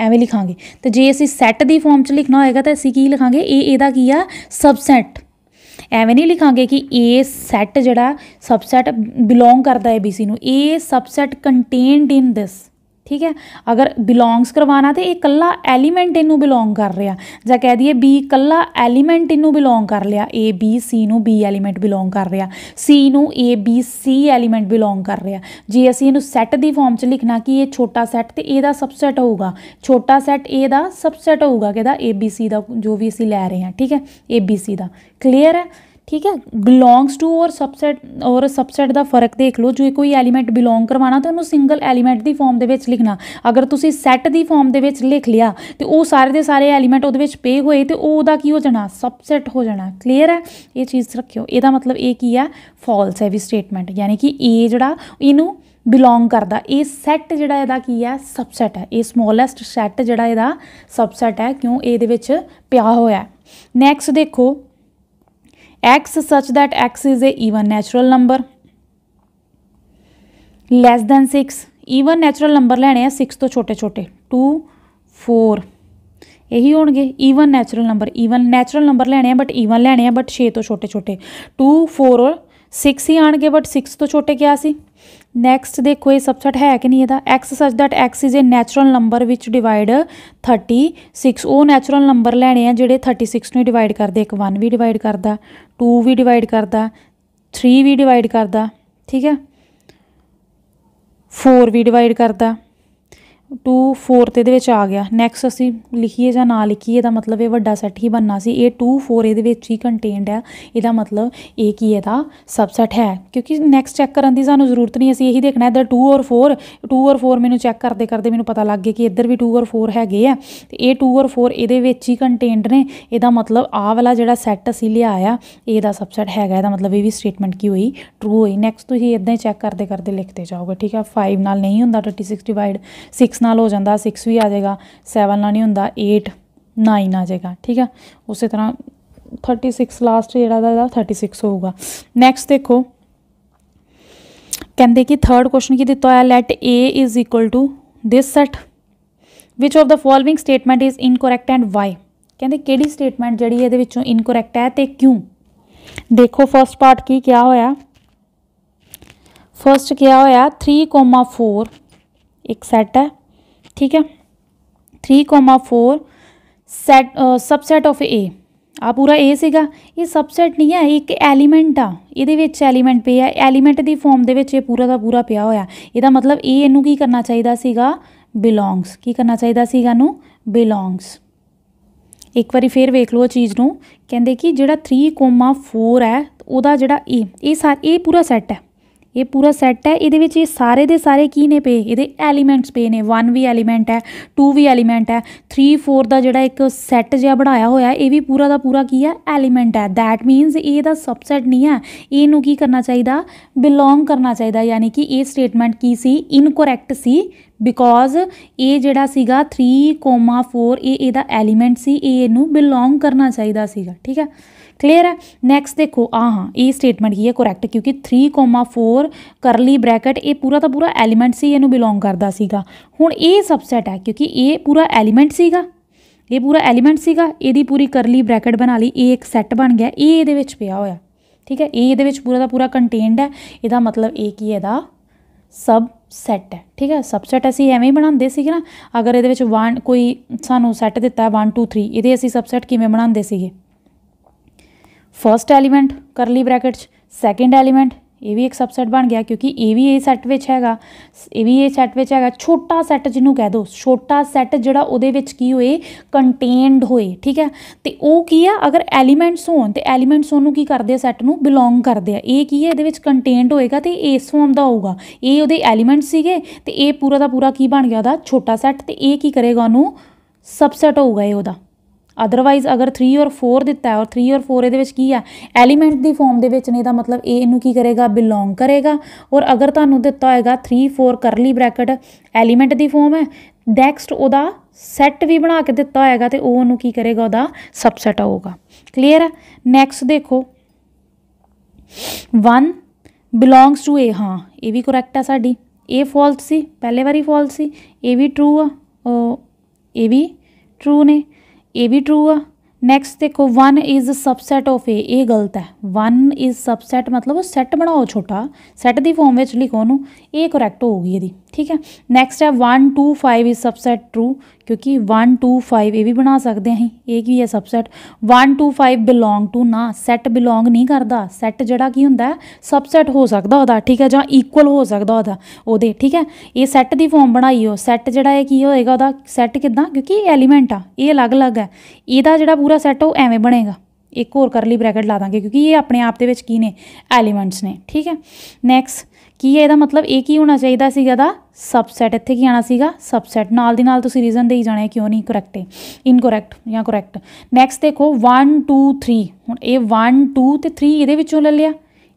ਐਵੇਂ ਲਿਖਾਂਗੇ ਤੇ ਜੇ ਅਸੀਂ ਸੈੱਟ ਦੀ ਫਾਰਮ 'ਚ ਲਿਖਣਾ ਹੋਏਗਾ ਤਾਂ ਅਸੀਂ ਕੀ ਲਿਖਾਂਗੇ ਇਹ ਇਹਦਾ ਕੀ ਆ ਸਬਸੈਟ ਐਵੇਂ ਨਹੀਂ ਲਿਖਾਂਗੇ ਕਿ ਇਹ ਸੈੱਟ ਜਿਹੜਾ ਸਬਸੈਟ ਬਿਲੋਂਗ ਕਰਦਾ ਹੈ ਬੀਸੀ ਨੂੰ ਇਹ ਸਬਸੈਟ ਕੰਟੇਨਡ ਇਨ ਦਿਸ ਠੀਕ ਹੈ ਅਗਰ ਬਿਲੋਂਗਸ ਕਰਵਾਣਾ ਤੇ ਇਹ ਕੱਲਾ ਐਲੀਮੈਂਟ ਇਹਨੂੰ ਬਿਲੋਂਗ ਕਰ ਰਿਹਾ ਜਾਂ ਕਹਿ ਦਈਏ B ਕੱਲਾ ਐਲੀਮੈਂਟ ਇਹਨੂੰ ਬਿਲੋਂਗ ਕਰ ਲਿਆ A B C ਨੂੰ B ਐਲੀਮੈਂਟ ਬਿਲੋਂਗ ਕਰ ਰਿਹਾ C ਨੂੰ A B C element belong ਕਰ ਰਿਹਾ ਜੇ ਅਸੀਂ ਇਹਨੂੰ ਸੈੱਟ ਦੀ ਫਾਰਮ 'ਚ ਲਿਖਣਾ ਕਿ ਇਹ ਛੋਟਾ ਸੈੱਟ ਤੇ ਇਹਦਾ ਸਬਸੈਟ ਹੋਊਗਾ ਛੋਟਾ ਸੈੱਟ A ਦਾ ਸਬਸੈਟ ਹੋਊਗਾ ਕਿਹਦਾ A B C ਦਾ ਜੋ ਵੀ ਅਸੀਂ ਲੈ ਰਹੇ ਹਾਂ ਠੀਕ ਹੈ A B C ਦਾ ਕਲੀਅਰ ਹੈ ਠੀਕ ਹੈ ਬਿਲੋਂਗਸ ਟੂ ਔਰ ਸਬਸੈਟ ਔਰ ਸਬਸੈਟ ਦਾ ਫਰਕ ਦੇਖ ਲਓ ਜੇ ਕੋਈ ਐਲੀਮੈਂਟ ਬਿਲੋਂਗ ਕਰਵਾਣਾ ਤਾਂ ਉਹਨੂੰ ਸਿੰਗਲ ਐਲੀਮੈਂਟ ਦੀ ਫਾਰਮ ਦੇ ਵਿੱਚ ਲਿਖਣਾ ਅਗਰ ਤੁਸੀਂ ਸੈੱਟ ਦੀ ਫਾਰਮ ਦੇ ਵਿੱਚ ਲਿਖ ਲਿਆ ਤੇ ਉਹ ਸਾਰੇ ਦੇ ਸਾਰੇ ਐਲੀਮੈਂਟ ਉਹਦੇ ਵਿੱਚ ਪੇ ਹੋਏ ਤੇ ਉਹ ਉਹਦਾ ਕੀ ਹੋ ਜਾਣਾ ਸਬਸੈਟ ਹੋ ਜਾਣਾ ਕਲੀਅਰ ਹੈ ਇਹ ਚੀਜ਼ ਰੱਖਿਓ ਇਹਦਾ ਮਤਲਬ ਇਹ ਕੀ ਹੈ ਫਾਲਸ ਹੈ ਵੀ ਸਟੇਟਮੈਂਟ ਯਾਨੀ ਕਿ ਇਹ ਜਿਹੜਾ ਇਹਨੂੰ ਬਿਲੋਂਗ ਕਰਦਾ ਇਹ ਸੈੱਟ ਜਿਹੜਾ ਇਹਦਾ ਕੀ ਹੈ ਸਬਸੈਟ ਹੈ ਇਹ ਸਮਾਲੈਸਟ ਸੈੱਟ ਜਿਹੜਾ ਇਹਦਾ ਸਬਸੈਟ ਹੈ ਕਿਉਂ ਇਹਦੇ ਵਿੱਚ ਪਿਆ ਹੋਇਆ ਨੈਕਸਟ ਦੇਖੋ x such that x is a even natural number less than 6 even natural number ਲੈਣੇ ਆ 6 ਤੋਂ ਛੋਟੇ ਛੋਟੇ 2 4 ਇਹੀ ਹੋਣਗੇ even natural number even natural number ਲੈਣੇ ਆ ਬਟ ਈਵਨ ਲੈਣੇ ਆ ਬਟ 6 ਤੋਂ ਛੋਟੇ ਛੋਟੇ 2 4 ਔਰ 6 ਹੀ ਆਣਗੇ ਬਟ 6 ਤੋਂ ਛੋਟੇ ਕਿਹਾ ਸੀ ਨੈਕਸਟ ਦੇਖੋ ਇਹ ਸਬਸੈਟ ਹੈ ਕਿ ਨਹੀਂ ਇਹਦਾ x such that x is a natural number which divide 36 ਉਹ ਨੈਚੁਰਲ ਨੰਬਰ ਲੈਣੇ ਆ ਜਿਹੜੇ 36 ਨੂੰ ਡਿਵਾਈਡ ਕਰਦੇ ਇੱਕ 1 ਵੀ ਡਿਵਾਈਡ ਕਰਦਾ 2 ਵੀ ਡਿਵਾਈਡ ਕਰਦਾ 3 ਵੀ ਡਿਵਾਈਡ ਕਰਦਾ ਠੀਕ ਹੈ 4 ਵੀ ਡਿਵਾਈਡ ਕਰਦਾ 2 4 ਇਹਦੇ ਵਿੱਚ ਆ ਗਿਆ ਨੈਕਸਟ ਅਸੀਂ ਲਿਖੀਏ ਜਾਂ ਨਾ ਲਿਖੀਏ ਦਾ ਮਤਲਬ ਇਹ ਵੱਡਾ ਸੈੱਟ ਹੀ ਬੰਨਣਾ ਸੀ ਇਹ 2 4 ਇਹਦੇ ਵਿੱਚ ਹੀ ਕੰਟੇਨਡ ਹੈ ਇਹਦਾ ਮਤਲਬ ਇਹ ਕੀ ਇਹਦਾ ਸਬਸੈਟ ਹੈ ਕਿਉਂਕਿ ਨੈਕਸਟ ਚੈੱਕ ਕਰਨ ਦੀ ਸਾਨੂੰ ਜ਼ਰੂਰਤ ਨਹੀਂ ਅਸੀਂ ਇਹੀ ਦੇਖਣਾ ਇਧਰ 2 ਔਰ 4 2 ਔਰ 4 ਮੈਨੂੰ ਚੈੱਕ ਕਰਦੇ ਕਰਦੇ ਮੈਨੂੰ ਪਤਾ ਲੱਗ ਗਿਆ ਕਿ ਇੱਧਰ ਵੀ 2 ਔਰ 4 ਹੈਗੇ ਆ ਤੇ ਇਹ 2 ਔਰ 4 ਇਹਦੇ ਵਿੱਚ ਹੀ ਕੰਟੇਨਡ ਨੇ ਇਹਦਾ ਮਤਲਬ ਆਹ ਵਾਲਾ ਜਿਹੜਾ ਸੈੱਟ ਅਸੀਂ ਲਿਆ ਲਿਆਇਆ ਇਹਦਾ ਸਬਸੈਟ ਹੈਗਾ ਇਹਦਾ ਮਤਲਬ ਇਹ ਵੀ ਸਟੇਟਮੈਂਟ ਕੀ ਹੋਈ ਟਰੂ ਹੋਈ ਨੈਕਸਟ ਤੁਸੀਂ ਇਦਾਂ ਹੀ ਚੈੱਕ ਕਰਦੇ ਕਰਦੇ ਲਿਖਦੇ ਜਾਓਗੇ ਠੀਕ ਆ 5 ਨਾਲ ਨਹੀਂ ਹੁੰਦਾ 36 ਡਿਵਾਈਡ 6 6 ਨਾਲ ਹੋ ਜਾਂਦਾ 6 ਵੀ ਆ ਜਾਏਗਾ 7 ਨਾਲ ਨਹੀਂ ਹੁੰਦਾ 8 9 ਆ ਜਾਏਗਾ ਠੀਕ ਆ ਉਸੇ ਤਰ੍ਹਾਂ 36 ਲਾਸਟ ਜਿਹੜਾ ਦਾ 36 ਹੋਊਗਾ ਨੈਕਸਟ ਦੇਖੋ ਕਹਿੰਦੇ ਕਿ ਥਰਡ ਕੁਐਸਚਨ ਕੀ ਦਿੱਤਾ ਹੋਇਆ let A is equal to this set which of the following statement is incorrect and why ਕਹਿੰਦੇ ਕਿਹੜੀ ਸਟੇਟਮੈਂਟ ਜਿਹੜੀ ਇਹਦੇ ਵਿੱਚੋਂ ਇਨਕਰੈਕਟ ਹੈ ਤੇ ਕਿਉਂ ਦੇਖੋ ਫਰਸਟ ਪਾਰਟ ਕੀ ਕਿਹਾ ਹੋਇਆ ਫਰਸਟ ਕਿਹਾ ਹੋਇਆ 3,4 ਇੱਕ ਸੈਟ ਹੈ ठीक है three comma four set subset of A ਆ ਪੂਰਾ ਏ ਸੀਗਾ ਇਹ ਸਬਸੈਟ ਨਹੀਂ ਹੈ ਇੱਕ ਐਲੀਮੈਂਟ ਆ ਇਹਦੇ ਵਿੱਚ ਐਲੀਮੈਂਟ ਪਿਆ ਐਲੀਮੈਂਟ ਦੀ ਫਾਰਮ ਦੇ ਵਿੱਚ ਇਹ ਪੂਰਾ ਦਾ ਪੂਰਾ ਪਿਆ ਹੋਇਆ ਇਹਦਾ ਮਤਲਬ ਇਹ ਇਹਨੂੰ ਕੀ ਕਰਨਾ ਚਾਹੀਦਾ ਸੀਗਾ ਬਿਲੋਂਗਸ ਕੀ ਕਰਨਾ ਚਾਹੀਦਾ ਸੀਗਾ ਇਹਨੂੰ ਬਿਲੋਂਗਸ ਇੱਕ ਵਾਰੀ ਫੇਰ ਵੇਖ ਲਓ ਚੀਜ਼ ਨੂੰ ਕਹਿੰਦੇ ਕਿ ਜਿਹੜਾ 3.4 ਹੈ ਉਹਦਾ ਜਿਹੜਾ ਏ ਇਹ ਸਾਰ ਇਹ ਪੂਰਾ ਸੈੱਟ ਹੈ ਇਹ ਪੂਰਾ ਸੈੱਟ ਹੈ ਇਹਦੇ ਵਿੱਚ ਇਹ ਸਾਰੇ ਦੇ ਸਾਰੇ ਕੀ ਨੇ ਪਏ ਇਹਦੇ ਐਲੀਮੈਂਟਸ ਪਏ ਨੇ 1 ਵੀ ਐਲੀਮੈਂਟ ਹੈ 2 ਵੀ ਐਲੀਮੈਂਟ ਹੈ 3 4 ਦਾ ਜਿਹੜਾ ਇੱਕ ਸੈੱਟ ਜਿਹਾ ਬਣਾਇਆ ਹੋਇਆ ਇਹ ਵੀ ਪੂਰਾ ਦਾ ਪੂਰਾ ਕੀ ਹੈ ਐਲੀਮੈਂਟ ਹੈ ਥੈਟ ਮੀਨਸ ਇਹ ਦਾ ਸਬਸੈਟ ਨਹੀਂ ਹੈ ਇਹਨੂੰ ਕੀ ਕਰਨਾ ਚਾਹੀਦਾ ਬਿਲੋਂਗ ਕਰਨਾ ਚਾਹੀਦਾ ਯਾਨੀ ਕਿ ਇਹ statement Ki C ਇਨਕੋਰੈਕਟ C because ਇਹ ਜਿਹੜਾ ਸੀਗਾ 3.4 ਇਹ ਇਹਦਾ ਐਲੀਮੈਂਟ ਸੀ ਇਹ ਇਹਨੂੰ ਬਿਲੋਂਗ ਕਰਨਾ ਚਾਹੀਦਾ ਸੀਗਾ ਠੀਕ ਹੈ ਕਲੀਅਰ ਹੈ ਨੈਕਸਟ ਦੇਖੋ ਆ ਹਾਂ ਇਹ ਸਟੇਟਮੈਂਟ ਕੀ ਹੈ ਕਰੈਕਟ ਕਿਉਂਕਿ 3.4 ਕਰਲੀ ਬ੍ਰੈਕਟ ਇਹ ਪੂਰਾ ਤਾਂ ਪੂਰਾ ਐਲੀਮੈਂਟ ਸੀ ਇਹਨੂੰ ਬਿਲੋਂਗ ਕਰਦਾ ਸੀਗਾ ਹੁਣ ਇਹ ਸਬਸੈਟ ਹੈ ਕਿਉਂਕਿ ਇਹ ਪੂਰਾ ਐਲੀਮੈਂਟ ਸੀਗਾ ਇਹ ਪੂਰਾ ਐਲੀਮੈਂਟ ਸੀਗਾ ਇਹਦੀ ਪੂਰੀ ਕਰਲੀ ਬ੍ਰੈਕਟ ਬਣਾ ਲਈ ਇਹ ਇੱਕ ਸੈੱਟ ਬਣ ਗਿਆ ਇਹ ਇਹਦੇ ਵਿੱਚ ਪਿਆ ਹੋਇਆ ਠੀਕ ਹੈ ਇਹ ਇਹਦੇ ਵਿੱਚ ਪੂਰਾ ਦਾ ਪੂਰਾ ਕੰਟੇਨਡ ਹੈ ਇਹਦਾ ਮਤਲਬ ਇਹ ਕੀ ਹੈ ਦਾ ਸਬ ਸੈਟ ਹੈ ਠੀਕ ਹੈ ਸਬਸੈਟ ਅਸੀਂ ਐਵੇਂ ਹੀ ਬਣਾਉਂਦੇ ਸੀਗੇ ਨਾ ਅਗਰ ਇਹਦੇ ਵਿੱਚ 1 ਕੋਈ ਸਾਨੂੰ ਸੈਟ ਦਿੱਤਾ 1 2 3 ਇਹਦੇ ਅਸੀਂ ਸਬਸੈਟ ਕਿਵੇਂ ਬਣਾਉਂਦੇ ਸੀਗੇ ਫਰਸਟ ਐਲੀਮੈਂਟ ਕਰਲੀ ਬ੍ਰੈਕਟ ਚ ਸੈਕੰਡ ਐਲੀਮੈਂਟ ਇਹ ਵੀ ਇੱਕ ਸਬਸੈਟ ਬਣ ਗਿਆ ਕਿਉਂਕਿ ਇਹ ਵੀ ਇਹ ਸੈੱਟ ਵਿੱਚ ਹੈਗਾ ਇਹ ਵੀ ਇਹ ਸੈੱਟ ਵਿੱਚ ਹੈਗਾ ਛੋਟਾ ਸੈੱਟ ਜਿਹਨੂੰ ਕਹਿ ਦੋ ਛੋਟਾ ਸੈੱਟ ਜਿਹੜਾ ਉਹਦੇ ਵਿੱਚ ਕੀ ਹੋਏ ਕੰਟੇਨਡ ਹੋਏ ਠੀਕ ਹੈ ਤੇ ਉਹ ਕੀ ਆ ਅਗਰ ਐਲੀਮੈਂਟਸ ਹੋਣ ਤੇ ਐਲੀਮੈਂਟਸ ਉਹਨੂੰ ਕੀ ਕਰਦੇ ਆ ਸੈੱਟ ਨੂੰ ਬਿਲੋਂਗ ਕਰਦੇ ਆ ਇਹ ਕੀ ਹੈ ਇਹਦੇ ਵਿੱਚ ਕੰਟੇਨਡ ਹੋਏਗਾ ਤੇ ਇਸ ਫਾਰਮ ਦਾ ਹੋਊਗਾ ਇਹ ਉਹਦੇ ਐਲੀਮੈਂਟ ਸੀਗੇ ਤੇ ਇਹ ਪੂਰਾ ਦਾ ਪੂਰਾ ਕੀ ਬਣ ਗਿਆ ਉਹਦਾ ਛੋਟਾ ਸੈੱਟ ਤੇ ਇਹ ਕੀ ਕਰੇਗਾ ਉਹਨੂੰ ਸਬਸੈਟ ਹੋਊਗਾ ਇਹ ਉਹਦਾ ਅਦਰਵਾਈਜ਼ ਅਗਰ 3 ਔਰ 4 ਦਿੱਤਾ ਹੈ ਔਰ 3 ਔਰ 4 ਇਹਦੇ ਵਿੱਚ ਕੀ ਆ ਐਲੀਮੈਂਟ ਦੀ ਫਾਰਮ ਦੇ ਵਿੱਚ ਨੇ ਦਾ ਮਤਲਬ ਇਹ ਇਹਨੂੰ ਕੀ ਕਰੇਗਾ ਬਿਲੋਂਗ ਕਰੇਗਾ ਔਰ ਅਗਰ ਤੁਹਾਨੂੰ ਦਿੱਤਾ ਹੋਏਗਾ 3 4 ਕਰਲੀ ਬ੍ਰੈਕਟ ਐਲੀਮੈਂਟ ਦੀ ਫਾਰਮ ਹੈ ਨੈਕਸਟ ਉਹਦਾ ਸੈੱਟ ਵੀ ਬਣਾ ਕੇ ਦਿੱਤਾ ਹੋਏਗਾ ਤੇ ਉਹ ਉਹਨੂੰ ਕੀ ਕਰੇਗਾ ਉਹਦਾ ਸਬਸੈਟ ਹੋਊਗਾ ਕਲੀਅਰ ਹੈ ਨੈਕਸਟ ਦੇਖੋ 1 ਬਿਲੋਂਗਸ ਟੂ A ਹਾਂ ਇਹ ਵੀ ਕਰੈਕਟ ਆ ਸਾਡੀ ਇਹ ਫਾਲਸ ਸੀ ਪਹਿਲੇ ਵਾਰੀ ਫਾਲਸ ਸੀ ਇਹ ਵੀ ਟਰੂ ਆ ਇਹ ਵੀ ਟਰੂ ਨੇ ਇਹ ਵੀ ਟਰੂ ਆ ਨੈਕਸਟ ਦੇਖੋ 1 is a subset of A ਇਹ ਗਲਤ ਹੈ 1 ਇਜ਼ ਸਬਸੈਟ ਮਤਲਬ ਸੈਟ ਬਣਾਓ ਛੋਟਾ ਸੈਟ ਦੀ ਫਾਰਮ ਵਿੱਚ ਲਿਖੋ ਉਹਨੂੰ ਇਹ ਕਰੈਕਟ ਹੋਊਗੀ ਇਹਦੀ ਠੀਕ ਹੈ ਨੈਕਸਟ ਹੈ 1 2 5 ਇਜ਼ ਸਬਸੈਟ ਟਰੂ ਕਿਉਂਕਿ 1 2 5 ਇਹ ਵੀ ਬਣਾ ਸਕਦੇ ਹਾਂ ਅਸੀਂ ਇਹ ਕੀ ਹੈ ਸਬਸੈਟ 1 2 5 ਬਿਲੋਂਗ ਟੂ ਨਾ ਸੈਟ ਬਿਲੋਂਗ ਨਹੀਂ ਕਰਦਾ ਸੈਟ ਜਿਹੜਾ ਕੀ ਹੁੰਦਾ ਹੈ ਸਬਸੈਟ ਹੋ ਸਕਦਾ ਉਹਦਾ ਠੀਕ ਹੈ ਜਾਂ ਇਕੁਅਲ ਹੋ ਸਕਦਾ ਉਹਦਾ ਉਹਦੇ ਠੀਕ ਹੈ ਇਹ ਸੈਟ ਦੀ ਫਾਰਮ ਬਣਾਈ ਹੋ ਸੈਟ ਜਿਹੜਾ ਇਹ ਕੀ ਹੋਏਗਾ ਉਹਦਾ ਸੈਟ ਕਿਦਾਂ ਕਿਉਂਕਿ ਇਹ ਐਲੀਮੈਂਟ ਆ ਇਹ ਅਲੱਗ-ਅਲੱਗ ਹੈ ਇਹਦਾ ਜਿਹੜਾ ਪੂਰਾ ਸੈਟ ਉਹ ਐਵੇਂ ਬਣੇਗਾ ਇੱਕ ਹੋਰ ਕਰਲੀ ਬ੍ਰੈਕਟ ਲਾ ਦਾਂਗੇ ਕਿਉਂਕਿ ਇਹ ਆਪਣੇ ਆਪ ਦੇ ਵਿੱਚ ਕੀ ਨੇ ਐਲੀਮੈਂਟਸ ਨੇ ਠੀਕ ਹੈ ਨੈਕਸਟ ਕੀ ਹੈ ਇਹਦਾ ਮਤਲਬ ਇਹ ਕੀ ਹੋਣਾ ਚਾਹੀਦਾ ਸੀਗਾ ਦਾ ਸਬਸੈਟ ਇੱਥੇ ਕੀ ਆਣਾ ਸੀਗਾ ਸਬਸੈਟ ਨਾਲ ਦੀ ਨਾਲ ਤੁਸੀਂ ਰੀਜ਼ਨ ਦੇਈ ਜਾਣਾ ਕਿਉਂ ਨਹੀਂ ਕਰੈਕਟ ਹੈ ਇਨਕਰੈਕਟ ਜਾਂ ਕਰੈਕਟ ਨੈਕਸਟ ਦੇਖੋ 1 2 3 ਹੁਣ ਇਹ 1 2 ਤੇ 3 ਇਹਦੇ ਵਿੱਚੋਂ ਲੈ ਲਿਆ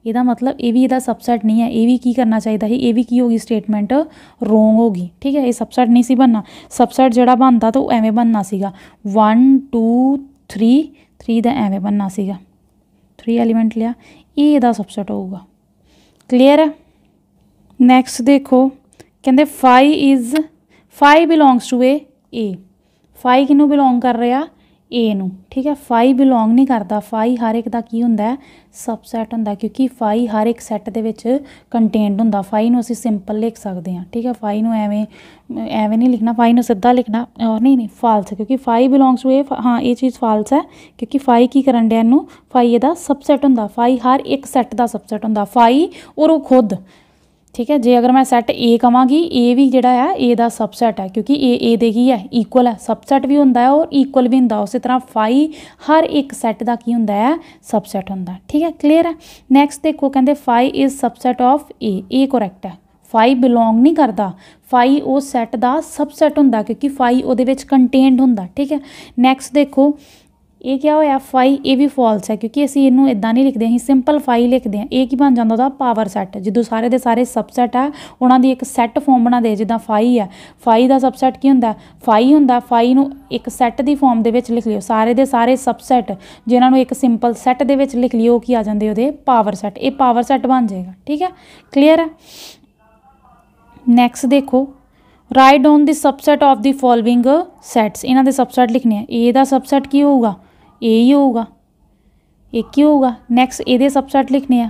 ਇਹਦਾ ਮਤਲਬ ਇਹ ਵੀ ਇਹਦਾ ਸਬਸੈਟ ਨਹੀਂ ਹੈ ਇਹ ਵੀ ਕੀ ਕਰਨਾ ਚਾਹੀਦਾ ਸੀ ਇਹ ਵੀ ਕੀ ਹੋਗੀ ਸਟੇਟਮੈਂਟ ਰੋਂਗ ਹੋਗੀ ਠੀਕ ਹੈ ਇਹ ਸਬਸੈਟ ਨਹੀਂ ਸੀ ਬਣਨਾ ਸਬਸੈਟ ਜਿਹੜਾ ਬਣਦਾ ਤਾਂ ਉਹ ਐਵੇਂ ਬਣਨਾ ਸੀਗਾ 1 2 3 3 ਦਾ ਐਵੇਂ ਬੰਨਾ ਸੀਗਾ 3 ਐਲੀਮੈਂਟ ਲਿਆ ਇਹ ਇਹਦਾ ਸਬਸੈਟ ਹੋਊਗਾ ਕਲੀਅਰ ਹੈ ਨੈਕਸਟ ਦੇਖੋ ਕਹਿੰਦੇ 5 is 5 belongs to A A 5 ਕਿਨੂੰ ਬਿਲੋਂਗ ਕਰ ਰਿਹਾ A ਨੂੰ ਠੀਕ ਹੈ ਫਾਈ ਬਿਲੋਂਗ ਨਹੀਂ ਕਰਦਾ ਫਾਈ ਹਰ ਇੱਕ ਦਾ ਕੀ ਹੁੰਦਾ ਹੈ ਸਬਸੈਟ ਹੁੰਦਾ ਕਿਉਂਕਿ ਫਾਈ ਹਰ ਇੱਕ ਸੈੱਟ ਦੇ ਵਿੱਚ ਕੰਟੇਨਡ ਹੁੰਦਾ ਫਾਈ ਨੂੰ ਅਸੀਂ ਸਿੰਪਲ ਲਿਖ ਸਕਦੇ ਹਾਂ ਠੀਕ ਹੈ ਫਾਈ ਨੂੰ ਐਵੇਂ ਐਵੇਂ ਨਹੀਂ ਲਿਖਣਾ ਫਾਈ ਨੂੰ ਸਿੱਧਾ ਲਿਖਣਾ ਔਰ ਨਹੀਂ ਨਹੀਂ ਫਾਲਸ ਕਿਉਂਕਿ ਫਾਈ ਬਿਲੋਂਗਸ ਟੂ ਏ ਹਾਂ ਇਹ ਚੀਜ਼ ਫਾਲਸ ਹੈ ਕਿਉਂਕਿ ਫਾਈ ਕੀ ਕਰਨ ਡਿਆ ਇਹਨੂੰ ਫਾਈ ਇਹਦਾ ਸਬਸੈਟ ਹੁੰਦਾ ਫਾਈ ਹਰ ਇੱਕ ਸੈੱਟ ਦਾ ਸਬਸੈਟ ਹੁੰਦਾ ਫਾਈ ਔਰ ਉਹ ਖੁਦ ਠੀਕ ਹੈ ਜੇ ਅਗਰ ਮੈਂ ਸੈੱਟ A ਕਵਾਂਗੀ A ਵੀ ਜਿਹੜਾ ਆ A ਦਾ ਸਬਸੈਟ ਹੈ ਕਿਉਂਕਿ A A ਦੇ ਕੀ ਹੈ ਇਕੁਅਲ ਹੈ ਸਬਸੈਟ ਵੀ ਹੁੰਦਾ ਹੈ ਔਰ ਇਕੁਅਲ ਵੀ ਹੁੰਦਾ ਉਸੇ ਤਰ੍ਹਾਂ ਫਾਈ ਹਰ ਇੱਕ ਸੈੱਟ ਦਾ ਕੀ ਹੁੰਦਾ ਹੈ ਸਬਸੈਟ ਹੁੰਦਾ ਠੀਕ ਹੈ ਕਲੀਅਰ ਹੈ ਨੈਕਸਟ ਦੇਖੋ ਕਹਿੰਦੇ phi is subset of A A correct ਹੈ ਫਾਈ ਬਿਲੋਂਗ ਨਹੀਂ ਕਰਦਾ ਫਾਈ ਉਹ ਸੈੱਟ ਦਾ ਸਬਸੈਟ ਹੁੰਦਾ ਕਿਉਂਕਿ ਫਾਈ ਉਹਦੇ ਵਿੱਚ ਕੰਟੇਨਡ ਹੁੰਦਾ ਠੀਕ ਹੈ ਨੈਕਸਟ ਦੇਖੋ ਇਹ ਕਿਹਾ ਹੋਇਆ ਫਾਈ ਇਹ ਵੀ ਫਾਲਸ ਹੈ ਕਿਉਂਕਿ ਅਸੀਂ ਇਹਨੂੰ ਇਦਾਂ ਨਹੀਂ ਲਿਖਦੇ ਅਸੀਂ ਸਿੰਪਲ ਫਾਈ ਲਿਖਦੇ ਹਾਂ ਇਹ ਕੀ ਬਣ ਜਾਂਦਾ ਉਹਦਾ ਪਾਵਰ ਸੈੱਟ ਜਦੋਂ ਸਾਰੇ ਦੇ ਸਾਰੇ ਸਬਸੈਟ ਆ ਉਹਨਾਂ ਦੀ ਇੱਕ ਸੈੱਟ ਫਾਰਮ ਬਣਾ ਦੇ ਜਿੱਦਾਂ ਫਾਈ ਆ ਫਾਈ ਦਾ ਸਬਸੈਟ ਕੀ ਹੁੰਦਾ ਫਾਈ ਹੁੰਦਾ ਫਾਈ ਨੂੰ ਇੱਕ ਸੈੱਟ ਦੀ ਫਾਰਮ ਦੇ ਵਿੱਚ ਲਿਖ ਲਿਓ ਸਾਰੇ ਦੇ ਸਾਰੇ ਸਬਸੈਟ ਜਿਨ੍ਹਾਂ ਨੂੰ ਇੱਕ ਸਿੰਪਲ ਸੈੱਟ ਦੇ ਵਿੱਚ ਲਿਖ ਲਿਓ ਕੀ ਆ ਜਾਂਦੇ ਉਹਦੇ ਪਾਵਰ ਸੈੱਟ ਇਹ ਪਾਵਰ ਸੈੱਟ ਬਣ ਜਾਏਗਾ ਠੀਕ ਹੈ ਕਲੀਅਰ ਹੈ ਨੈਕਸਟ ਦੇਖੋ right down the subset of the following sets ਇਹਨਾਂ ਦੇ ਸਬਸੈਟ ਲਿਖਨੇ ਆ ਏ ਦਾ ਸਬਸੈਟ ਕੀ ਹੋਊਗਾ ਇਹ ਹੀ ਹੋਊਗਾ ਇਹ ਕੀ ਹੋਊਗਾ ਨੈਕਸਟ ਇਹਦੇ ਸਬਸੈਟ ਲਿਖਨੇ ਆ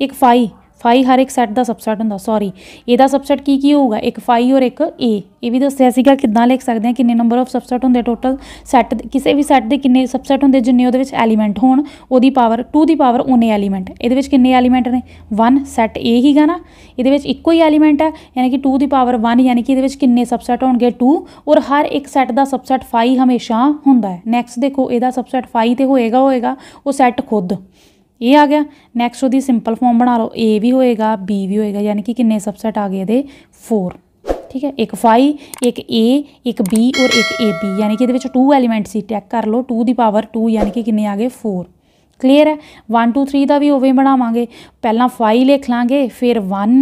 ਇੱਕ ਫਾਈ ਫਾਈ ਹਰ ਇੱਕ ਸੈੱਟ ਦਾ ਸਬਸੈਟ ਹੁੰਦਾ ਸੌਰੀ ਇਹਦਾ ਸਬਸੈਟ ਕੀ ਕੀ ਹੋਊਗਾ ਇੱਕ ਫਾਈ ਔਰ ਇੱਕ ਏ ਇਹ ਵੀ ਦੱਸਿਆ ਸੀਗਾ ਕਿੱਦਾਂ ਲਿਖ ਸਕਦੇ ਆ ਕਿੰਨੇ ਨੰਬਰ ਆਫ ਸਬਸੈਟ ਹੁੰਦੇ ਟੋਟਲ ਸੈੱਟ ਕਿਸੇ ਵੀ ਸੈੱਟ ਦੇ ਕਿੰਨੇ ਸਬਸੈਟ ਹੁੰਦੇ ਜਿੰਨੇ ਉਹਦੇ ਵਿੱਚ ਐਲੀਮੈਂਟ ਹੋਣ ਉਹਦੀ ਪਾਵਰ 2 ਦੀ ਪਾਵਰ ਉਹਨੇ ਐਲੀਮੈਂਟ ਇਹਦੇ ਵਿੱਚ ਕਿੰਨੇ ਐਲੀਮੈਂਟ ਨੇ 1 ਸੈੱਟ ਏ ਹੀਗਾ ਨਾ ਇਹਦੇ ਵਿੱਚ ਇੱਕੋ ਹੀ ਐਲੀਮੈਂਟ ਹੈ ਯਾਨੀ ਕਿ 2 ਦੀ ਪਾਵਰ 1 ਯਾਨੀ ਕਿ ਇਹਦੇ ਵਿੱਚ ਕਿੰਨੇ ਸਬਸੈਟ ਹੋਣਗੇ 2 ਔਰ ਹਰ ਇੱਕ ਸੈੱਟ ਦਾ ਸਬਸੈਟ ਫਾਈ ਹਮੇਸ਼ਾ ਹੁੰਦਾ ਹੈ ਨੈਕਸਟ ਦੇਖੋ ਇਹਦਾ ਸਬਸੈਟ ਫਾਈ ਤੇ ਹੋਏਗਾ ਹੋਏਗਾ ਉਹ ਸੈੱਟ ਖੁਦ ਇਹ ਆ ਗਿਆ ਨੈਕਸਟ ਉਹਦੀ ਸਿੰਪਲ ਫਾਰਮ ਬਣਾ ਲਓ a ਵੀ ਹੋਏਗਾ b ਵੀ ਹੋਏਗਾ ਯਾਨੀ ਕਿ ਕਿੰਨੇ ਸਬਸੈਟ ਆ ਗਏ ਇਹਦੇ 4 ਠੀਕ ਹੈ ਇੱਕ 5 ਇੱਕ a ਇੱਕ b ਔਰ ਇੱਕ ab ਯਾਨੀ ਕਿ ਇਹਦੇ ਵਿੱਚ 2 ਐਲੀਮੈਂਟ ਸੀ ਟੈਕ ਕਰ ਲਓ 2 ਦੀ ਪਾਵਰ 2 ਯਾਨੀ ਕਿ ਕਿੰਨੇ ਆ ਗਏ 4 ਕਲੀਅਰ ਹੈ 1 2 3 ਦਾ ਵੀ ਉਵੇਂ ਬਣਾਵਾਂਗੇ ਪਹਿਲਾਂ 5 ਲਿਖ ਲਾਂਗੇ ਫਿਰ 1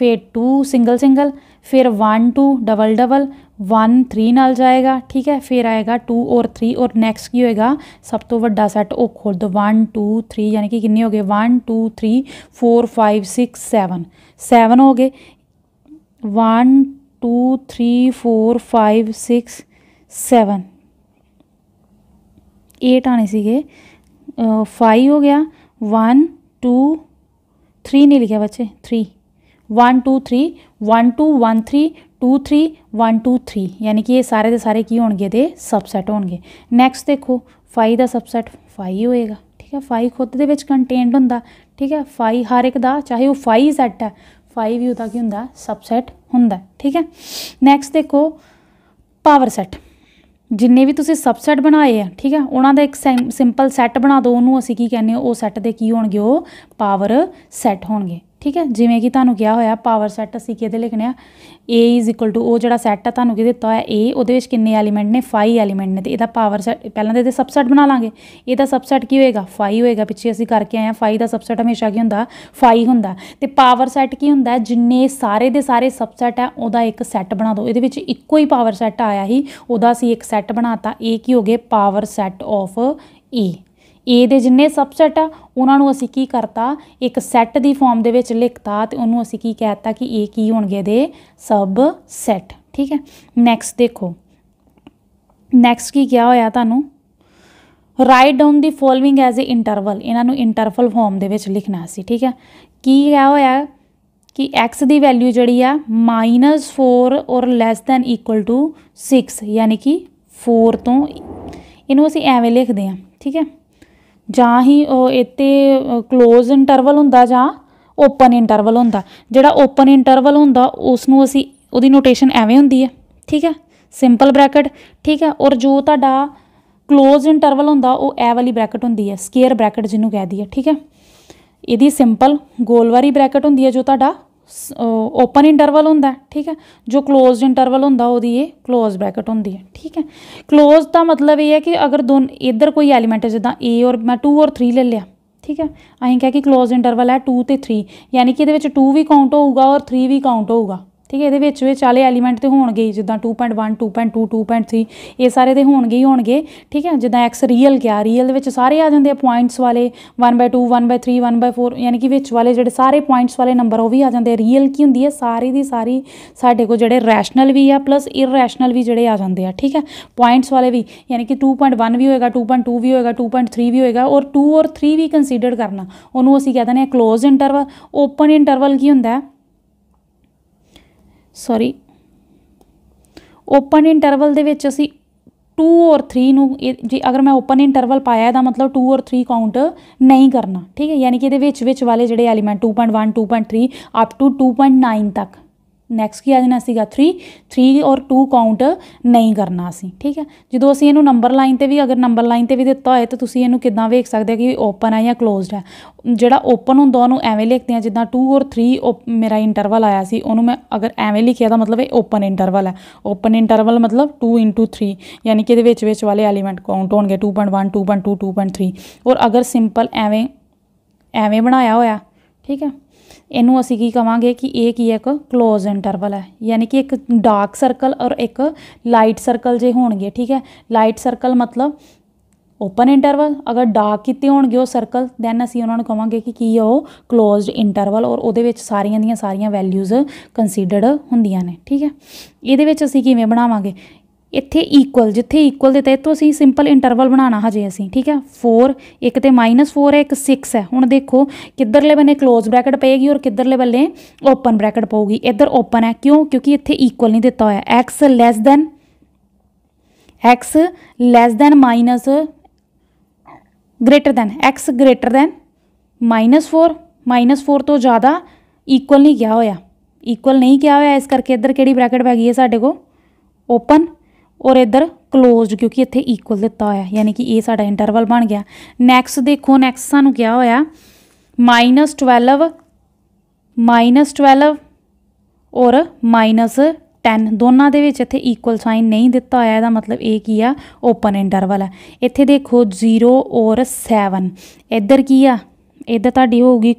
ਫਿਰ 2 ਸਿੰਗਲ ਸਿੰਗਲ ਫਿਰ 1 2 ਡਬਲ ਡਬਲ वन थ्री नाल जाएगा ठीक है फिर आएगा टू और थ्री और नैक्सट की होएगा सब तो व्डा सैट वो खोल दो वन टू थ्री यानी कि किन्ने हो गए one two three four five six seven seven हो गए one two three four five six seven eight आने से फाइव हो गया वन टू थ्री नहीं लिखा बच्चे three one two three one two one three 2 3 1 2 3 ਯਾਨੀ ਕਿ ਇਹ ਸਾਰੇ ਦੇ ਸਾਰੇ ਕੀ ਹੋਣਗੇ ਦੇ ਸਬਸੈਟ ਹੋਣਗੇ ਨੈਕਸਟ ਦੇਖੋ 5 ਦਾ ਸਬਸੈਟ 5 ਹੋਏਗਾ ਠੀਕ ਹੈ 5 ਖੁਦ ਦੇ ਵਿੱਚ ਕੰਟੇਨਡ ਹੁੰਦਾ ਠੀਕ ਹੈ 5 ਹਰ ਇੱਕ ਦਾ ਚਾਹੇ ਉਹ 5 ਸੈਟ ਹੈ 5 ਵੀ ਉਹਦਾ ਕੀ ਹੁੰਦਾ ਸਬਸੈਟ ਹੁੰਦਾ ਠੀਕ ਹੈ ਨੈਕਸਟ ਦੇਖੋ ਪਾਵਰ ਸੈਟ ਜਿੰਨੇ ਵੀ ਤੁਸੀਂ ਸਬਸੈਟ ਬਣਾਏ ਆ ਠੀਕ ਹੈ ਉਹਨਾਂ ਦਾ ਇੱਕ ਸਿੰਪਲ ਸੈਟ ਬਣਾ ਦਿਓ ਉਹਨੂੰ ਅਸੀਂ ਕੀ ਕਹਿੰਦੇ ਉਹ ਸੈਟ ਦੇ ਕੀ ਹੋਣਗੇ ਉਹ ਪਾਵਰ ਸੈਟ ਹੋਣਗੇ ਠੀਕ ਹੈ ਜਿਵੇਂ ਕਿ ਤੁਹਾਨੂੰ ਕਿਹਾ ਹੋਇਆ ਪਾਵਰ ਸੈੱਟ ਅਸੀਂ ਕਿਹਦੇ ਲਿਖਣੇ ਆ A is equal to ਉਹ ਜਿਹੜਾ ਸੈੱਟ ਆ ਤੁਹਾਨੂੰ ਕੀ ਦਿੱਤਾ ਹੋਇਆ A ਉਹਦੇ ਵਿੱਚ ਕਿੰਨੇ ਐਲੀਮੈਂਟ ਨੇ 5 ਐਲੀਮੈਂਟ ਨੇ ਤੇ ਇਹਦਾ ਪਾਵਰ ਸੈੱਟ ਪਹਿਲਾਂ ਤੇ ਇਹਦੇ ਸਬਸੈਟ ਬਣਾ ਲਾਂਗੇ ਇਹਦਾ ਸਬਸੈਟ ਕੀ ਹੋਏਗਾ 5 ਹੋਏਗਾ ਪਿੱਛੇ ਅਸੀਂ ਕਰਕੇ ਆਏ ਆ 5 ਦਾ ਸਬਸੈਟ ਹਮੇਸ਼ਾ ਕੀ ਹੁੰਦਾ 5 ਹੁੰਦਾ ਤੇ ਪਾਵਰ ਸੈੱਟ ਕੀ ਹੁੰਦਾ ਜਿੰਨੇ ਸਾਰੇ ਦੇ ਸਾਰੇ ਸਬਸੈਟ ਆ ਉਹਦਾ ਇੱਕ ਸੈੱਟ ਬਣਾ ਦਿਓ ਇਹਦੇ ਵਿੱਚ ਇੱਕੋ ਹੀ ਪਾਵਰ ਸੈੱਟ ਆਇਆ ਹੀ ਉਹਦਾ ਅਸੀਂ ਇੱਕ ਸੈੱਟ ਬਣਾਤਾ A ਕੀ ਹੋ ਗਏ power set of A A ਦੇ ਜਿੰਨੇ ਸਬਸੈਟ ਆ ਉਹਨਾਂ ਨੂੰ ਅਸੀਂ ਕੀ ਕਰਤਾ ਇੱਕ ਸੈੱਟ ਦੀ ਫਾਰਮ ਦੇ ਵਿੱਚ ਲਿਖਤਾ ਤੇ ਉਹਨੂੰ ਅਸੀਂ ਕੀ ਕਹਿਤਾ ਕਿ A ਕੀ ਹੋਣਗੇ ਦੇ ਸਬ ਸੈੱਟ ਠੀਕ ਹੈ ਨੈਕਸਟ ਦੇਖੋ ਨੈਕਸਟ ਕੀ ਕਿਹਾ ਹੋਇਆ ਤੁਹਾਨੂੰ write down the following as a interval ਇਹਨਾਂ ਨੂੰ ਇੰਟਰਵਲ ਫਾਰਮ ਦੇ ਵਿੱਚ ਲਿਖਣਾ ਸੀ ਠੀਕ ਹੈ ਕੀ ਕਿਹਾ ਹੋਇਆ ਕਿ x ਦੀ ਵੈਲਿਊ ਜਿਹੜੀ ਆ -4 ਔਰ ਲੈਸ ਥੈਨ ਇਕੁਅਲ ਟੂ 6 ਯਾਨੀ ਕਿ 4 ਤੋਂ ਇਹਨੂੰ ਅਸੀਂ ਐਵੇਂ ਲਿਖਦੇ ਹਾਂ ਠੀਕ ਹੈ ਜਾਂ ਹੀ ਇੱਥੇ ক্লোਜ਼ ਇੰਟਰਵਲ ਹੁੰਦਾ ਜਾਂ ਓਪਨ ਇੰਟਰਵਲ ਹੁੰਦਾ ਜਿਹੜਾ ਓਪਨ ਇੰਟਰਵਲ ਹੁੰਦਾ ਉਸ ਨੂੰ ਅਸੀਂ ਉਹਦੀ ਨੋਟੇਸ਼ਨ ਐਵੇਂ ਹੁੰਦੀ ਹੈ ਠੀਕ ਹੈ ਸਿੰਪਲ ਬ੍ਰੈਕਟ ਠੀਕ ਹੈ ਔਰ ਜੋ ਤੁਹਾਡਾ ক্লোਜ਼ ਇੰਟਰਵਲ ਹੁੰਦਾ ਉਹ ਐ ਵਾਲੀ ਬ੍ਰੈਕਟ ਹੁੰਦੀ ਹੈ ਸਕੇਅਰ ਬ੍ਰੈਕਟ ਜਿਹਨੂੰ ਕਹਿ ਦਈਏ ਠੀਕ ਹੈ ਇਹਦੀ ਸਿੰਪਲ ਗੋਲ ਬ੍ਰੈਕਟ ਹੁੰਦੀ ਹੈ ਜੋ ਤੁਹਾਡਾ ਓਪਨ ਇੰਟਰਵਲ ਹੁੰਦਾ ਠੀਕ ਹੈ ਜੋ ক্লোਜ਼ਡ ਇੰਟਰਵਲ ਹੁੰਦਾ ਉਹਦੀ ਇਹ ক্লোਜ਼ ਬ੍ਰੈਕਟ ਹੁੰਦੀ ਹੈ ਠੀਕ ਹੈ ক্লোਜ਼ ਦਾ ਮਤਲਬ ਇਹ ਹੈ ਕਿ ਅਗਰ ਦੋਨ ਇਧਰ ਕੋਈ ਐਲੀਮੈਂਟ ਹੈ ਜਿੱਦਾਂ A ਔਰ ਮੈਂ 2 ਔਰ 3 ਲੈ ਲਿਆ ਠੀਕ ਹੈ ਅਸੀਂ ਕਹਿ ਕਿ ক্লোਜ਼ਡ ਇੰਟਰਵਲ ਹੈ 2 ਤੇ 3 ਯਾਨੀ ਕਿ ਇਹਦੇ ਵਿੱਚ 2 ਵੀ ਕਾਊਂਟ ਹੋਊਗਾ ਔਰ 3 ਵੀ ਕਾਊਂਟ ਹੋਊਗਾ ਠੀਕ ਹੈ ਇਹਦੇ ਵਿੱਚ ਵਿੱਚ ਵਾਲੇ ਐਲੀਮੈਂਟ ਤੇ ਹੋਣਗੇ ਜਿੱਦਾਂ 2.1 2.2 2.3 ਇਹ ਸਾਰੇ ਦੇ ਹੋਣਗੇ ਹੀ ਹੋਣਗੇ ਠੀਕ ਹੈ ਜਿੱਦਾਂ x ਰੀਅਲ ਗਿਆ ਰੀਅਲ ਦੇ ਵਿੱਚ ਸਾਰੇ ਆ ਜਾਂਦੇ ਆ ਪੁਆਇੰਟਸ ਵਾਲੇ 1/2 1/3 1/4 ਯਾਨੀ ਕਿ ਵਿੱਚ ਵਾਲੇ ਜਿਹੜੇ ਸਾਰੇ ਪੁਆਇੰਟਸ ਵਾਲੇ ਨੰਬਰ ਉਹ ਵੀ ਆ ਜਾਂਦੇ ਆ ਰੀਅਲ ਕੀ ਹੁੰਦੀ ਹੈ ਸਾਰੀ ਦੀ ਸਾਰੀ ਸਾਡੇ ਕੋਲ ਜਿਹੜੇ ਰੈਸ਼ਨਲ ਵੀ ਆ ਪਲੱਸ ਇਰੈਸ਼ਨਲ ਵੀ ਜਿਹੜੇ ਆ ਜਾਂਦੇ ਆ ਠੀਕ ਹੈ ਪੁਆਇੰਟਸ ਵਾਲੇ ਵੀ ਯਾਨੀ ਕਿ 2.1 ਵੀ ਹੋਏਗਾ 2.2 ਵੀ ਹੋਏਗਾ 2.3 ਵੀ ਹੋਏਗਾ ਔਰ 2 ਔਰ 3 ਵੀ ਕੰਸੀਡਰ ਕਰਨਾ ਉਹਨੂੰ ਅਸੀਂ ਕਹਿੰਦੇ ਨੇ ਕਲੋਜ਼ ਇੰਟਰਵਲ ਓਪਨ ਇੰਟਰਵਲ ਕੀ ਹੁੰਦਾ ਹੈ ਸੌਰੀ ਓਪਨ ਇੰਟਰਵਲ ਦੇ ਵਿੱਚ ਅਸੀਂ 2 ਔਰ 3 ਨੂੰ ਜੇ ਅਗਰ ਮੈਂ ਓਪਨ ਇੰਟਰਵਲ ਪਾਇਆ ਇਹਦਾ ਮਤਲਬ 2 ਔਰ 3 ਕਾਊਂਟ ਨਹੀਂ ਕਰਨਾ ਠੀਕ ਹੈ ਯਾਨੀ ਕਿ ਇਹਦੇ ਵਿੱਚ ਵਿੱਚ ਵਾਲੇ ਜਿਹੜੇ ਐਲੀਮੈਂਟ 2.1 2.3 ਅਪ ਟੂ 2.9 ਤੱਕ ਨੈਕਸਟ ਕੀ ਆ ਜਾਣਾ ਸੀਗਾ 3 3 ਔਰ 2 ਕਾਊਂਟ ਨਹੀਂ ਕਰਨਾ ਸੀ ਠੀਕ ਹੈ ਜਦੋਂ ਅਸੀਂ ਇਹਨੂੰ ਨੰਬਰ ਲਾਈਨ ਤੇ ਵੀ ਅਗਰ ਨੰਬਰ ਲਾਈਨ ਤੇ ਵੀ ਦਿੱਤਾ ਹੋਏ ਤਾਂ ਤੁਸੀਂ ਇਹਨੂੰ ਕਿਦਾਂ ਵੇਖ ਸਕਦੇ ਹੋ ਕਿ ਓਪਨ ਆ ਜਾਂ ਕਲੋਜ਼ਡ ਹੈ ਜਿਹੜਾ ਓਪਨ ਹੁੰਦਾ ਉਹਨੂੰ ਐਵੇਂ ਲਿਖਦੇ ਆ ਜਿੱਦਾਂ 2 ਔਰ 3 ਮੇਰਾ ਇੰਟਰਵਲ ਆਇਆ ਸੀ ਉਹਨੂੰ ਮੈਂ ਅਗਰ ਐਵੇਂ ਲਿਖਿਆ ਤਾਂ ਮਤਲਬ ਇਹ ਓਪਨ ਇੰਟਰਵਲ ਹੈ ਓਪਨ ਇੰਟਰਵਲ ਮਤਲਬ 2 3 ਯਾਨੀ ਕਿ ਇਹਦੇ ਵਿੱਚ ਵਿੱਚ ਵਾਲੇ ਐਲੀਮੈਂਟ ਕਾਊਂਟ ਹੋਣਗੇ 2.1 2.2 2.3 ਔਰ ਅਗਰ ਸਿੰਪਲ ਐਵੇਂ ਐਵੇਂ ਬਣਾਇਆ ਹੋਇਆ ਠੀਕ ਹੈ ਇਹਨੂੰ ਅਸੀਂ ਕੀ ਕਵਾਂਗੇ ਕਿ ਇਹ ਕੀ ਹੈ ਇੱਕ ক্লোਜ਼ ਇੰਟਰਵਲ ਹੈ ਯਾਨੀ ਕਿ ਇੱਕ ਡਾਰਕ ਸਰਕਲ ਔਰ ਇੱਕ ਲਾਈਟ ਸਰਕਲ ਜੇ ਹੋਣਗੇ ਠੀਕ ਹੈ ਲਾਈਟ ਸਰਕਲ ਮਤਲਬ ਓਪਨ ਇੰਟਰਵਲ ਅਗਰ ਡਾਰਕ ਕੀਤੇ ਹੋਣਗੇ ਉਹ ਸਰਕਲ ਦੈਨ ਅਸੀਂ ਉਹਨਾਂ ਨੂੰ ਕਵਾਂਗੇ ਕਿ ਕੀ ਹੈ ਉਹ ক্লোਜ਼ਡ ਇੰਟਰਵਲ ਔਰ ਉਹਦੇ ਵਿੱਚ ਸਾਰੀਆਂ ਦੀਆਂ ਸਾਰੀਆਂ ਵੈਲਿਊਜ਼ ਕੰਸੀਡਰਡ ਹੁੰਦੀਆਂ ਨੇ ਠੀਕ ਹੈ ਇਹਦੇ ਵਿੱਚ ਅਸੀਂ ਕਿਵੇਂ ਬਣਾਵਾਂਗੇ इतने ईक्ल जिथे ईक्ल देता है तो असी सिंपल इंटरवल बनाना हजे असी ठीक है फोर एक तो माइनस फोर है एक सिक्स है हूँ देखो किधरले बने कलोज ब्रैकेट पेगी और किधरले बल्ले ओपन ब्रैकेट पेगी इधर ओपन है क्यों क्योंकि इतने ईक्ल नहीं दिता हुआ x less than x less than minus greater than x greater than minus four minus four तो ज़्यादा ईक्ल नहीं किया होक्ल नहीं किया हो इस करके इधर कि ब्रैकेट पैगी है साढ़े को ओपन ਔਰ ਇਧਰ ਕਲੋਜ਼ਡ ਕਿਉਂਕਿ ਇੱਥੇ ਇਕੁਅਲ ਦਿੱਤਾ ਹੋਇਆ ਯਾਨੀ ਕਿ ਇਹ ਸਾਡਾ ਇੰਟਰਵਲ ਬਣ ਗਿਆ ਨੈਕਸਟ ਦੇਖੋ ਨੈਕਸ ਸਾਨੂੰ ਕਿਹਾ ਹੋਇਆ -12 -12 ਔਰ -10 ਦੋਨਾਂ ਦੇ ਵਿੱਚ ਇੱਥੇ ਇਕੁਅਲ ਸਾਈਨ ਨਹੀਂ ਦਿੱਤਾ ਹੋਇਆ ਇਹਦਾ ਮਤਲਬ ਇਹ ਕੀ ਆ ਓਪਨ ਇੰਟਰਵਲ ਹੈ ਇੱਥੇ ਦੇਖੋ 0 ਔਰ 7 ਇੱਧਰ ਕੀ ਆ ਇੱਧਰ ਤੁਹਾਡੀ ਹੋਊਗੀ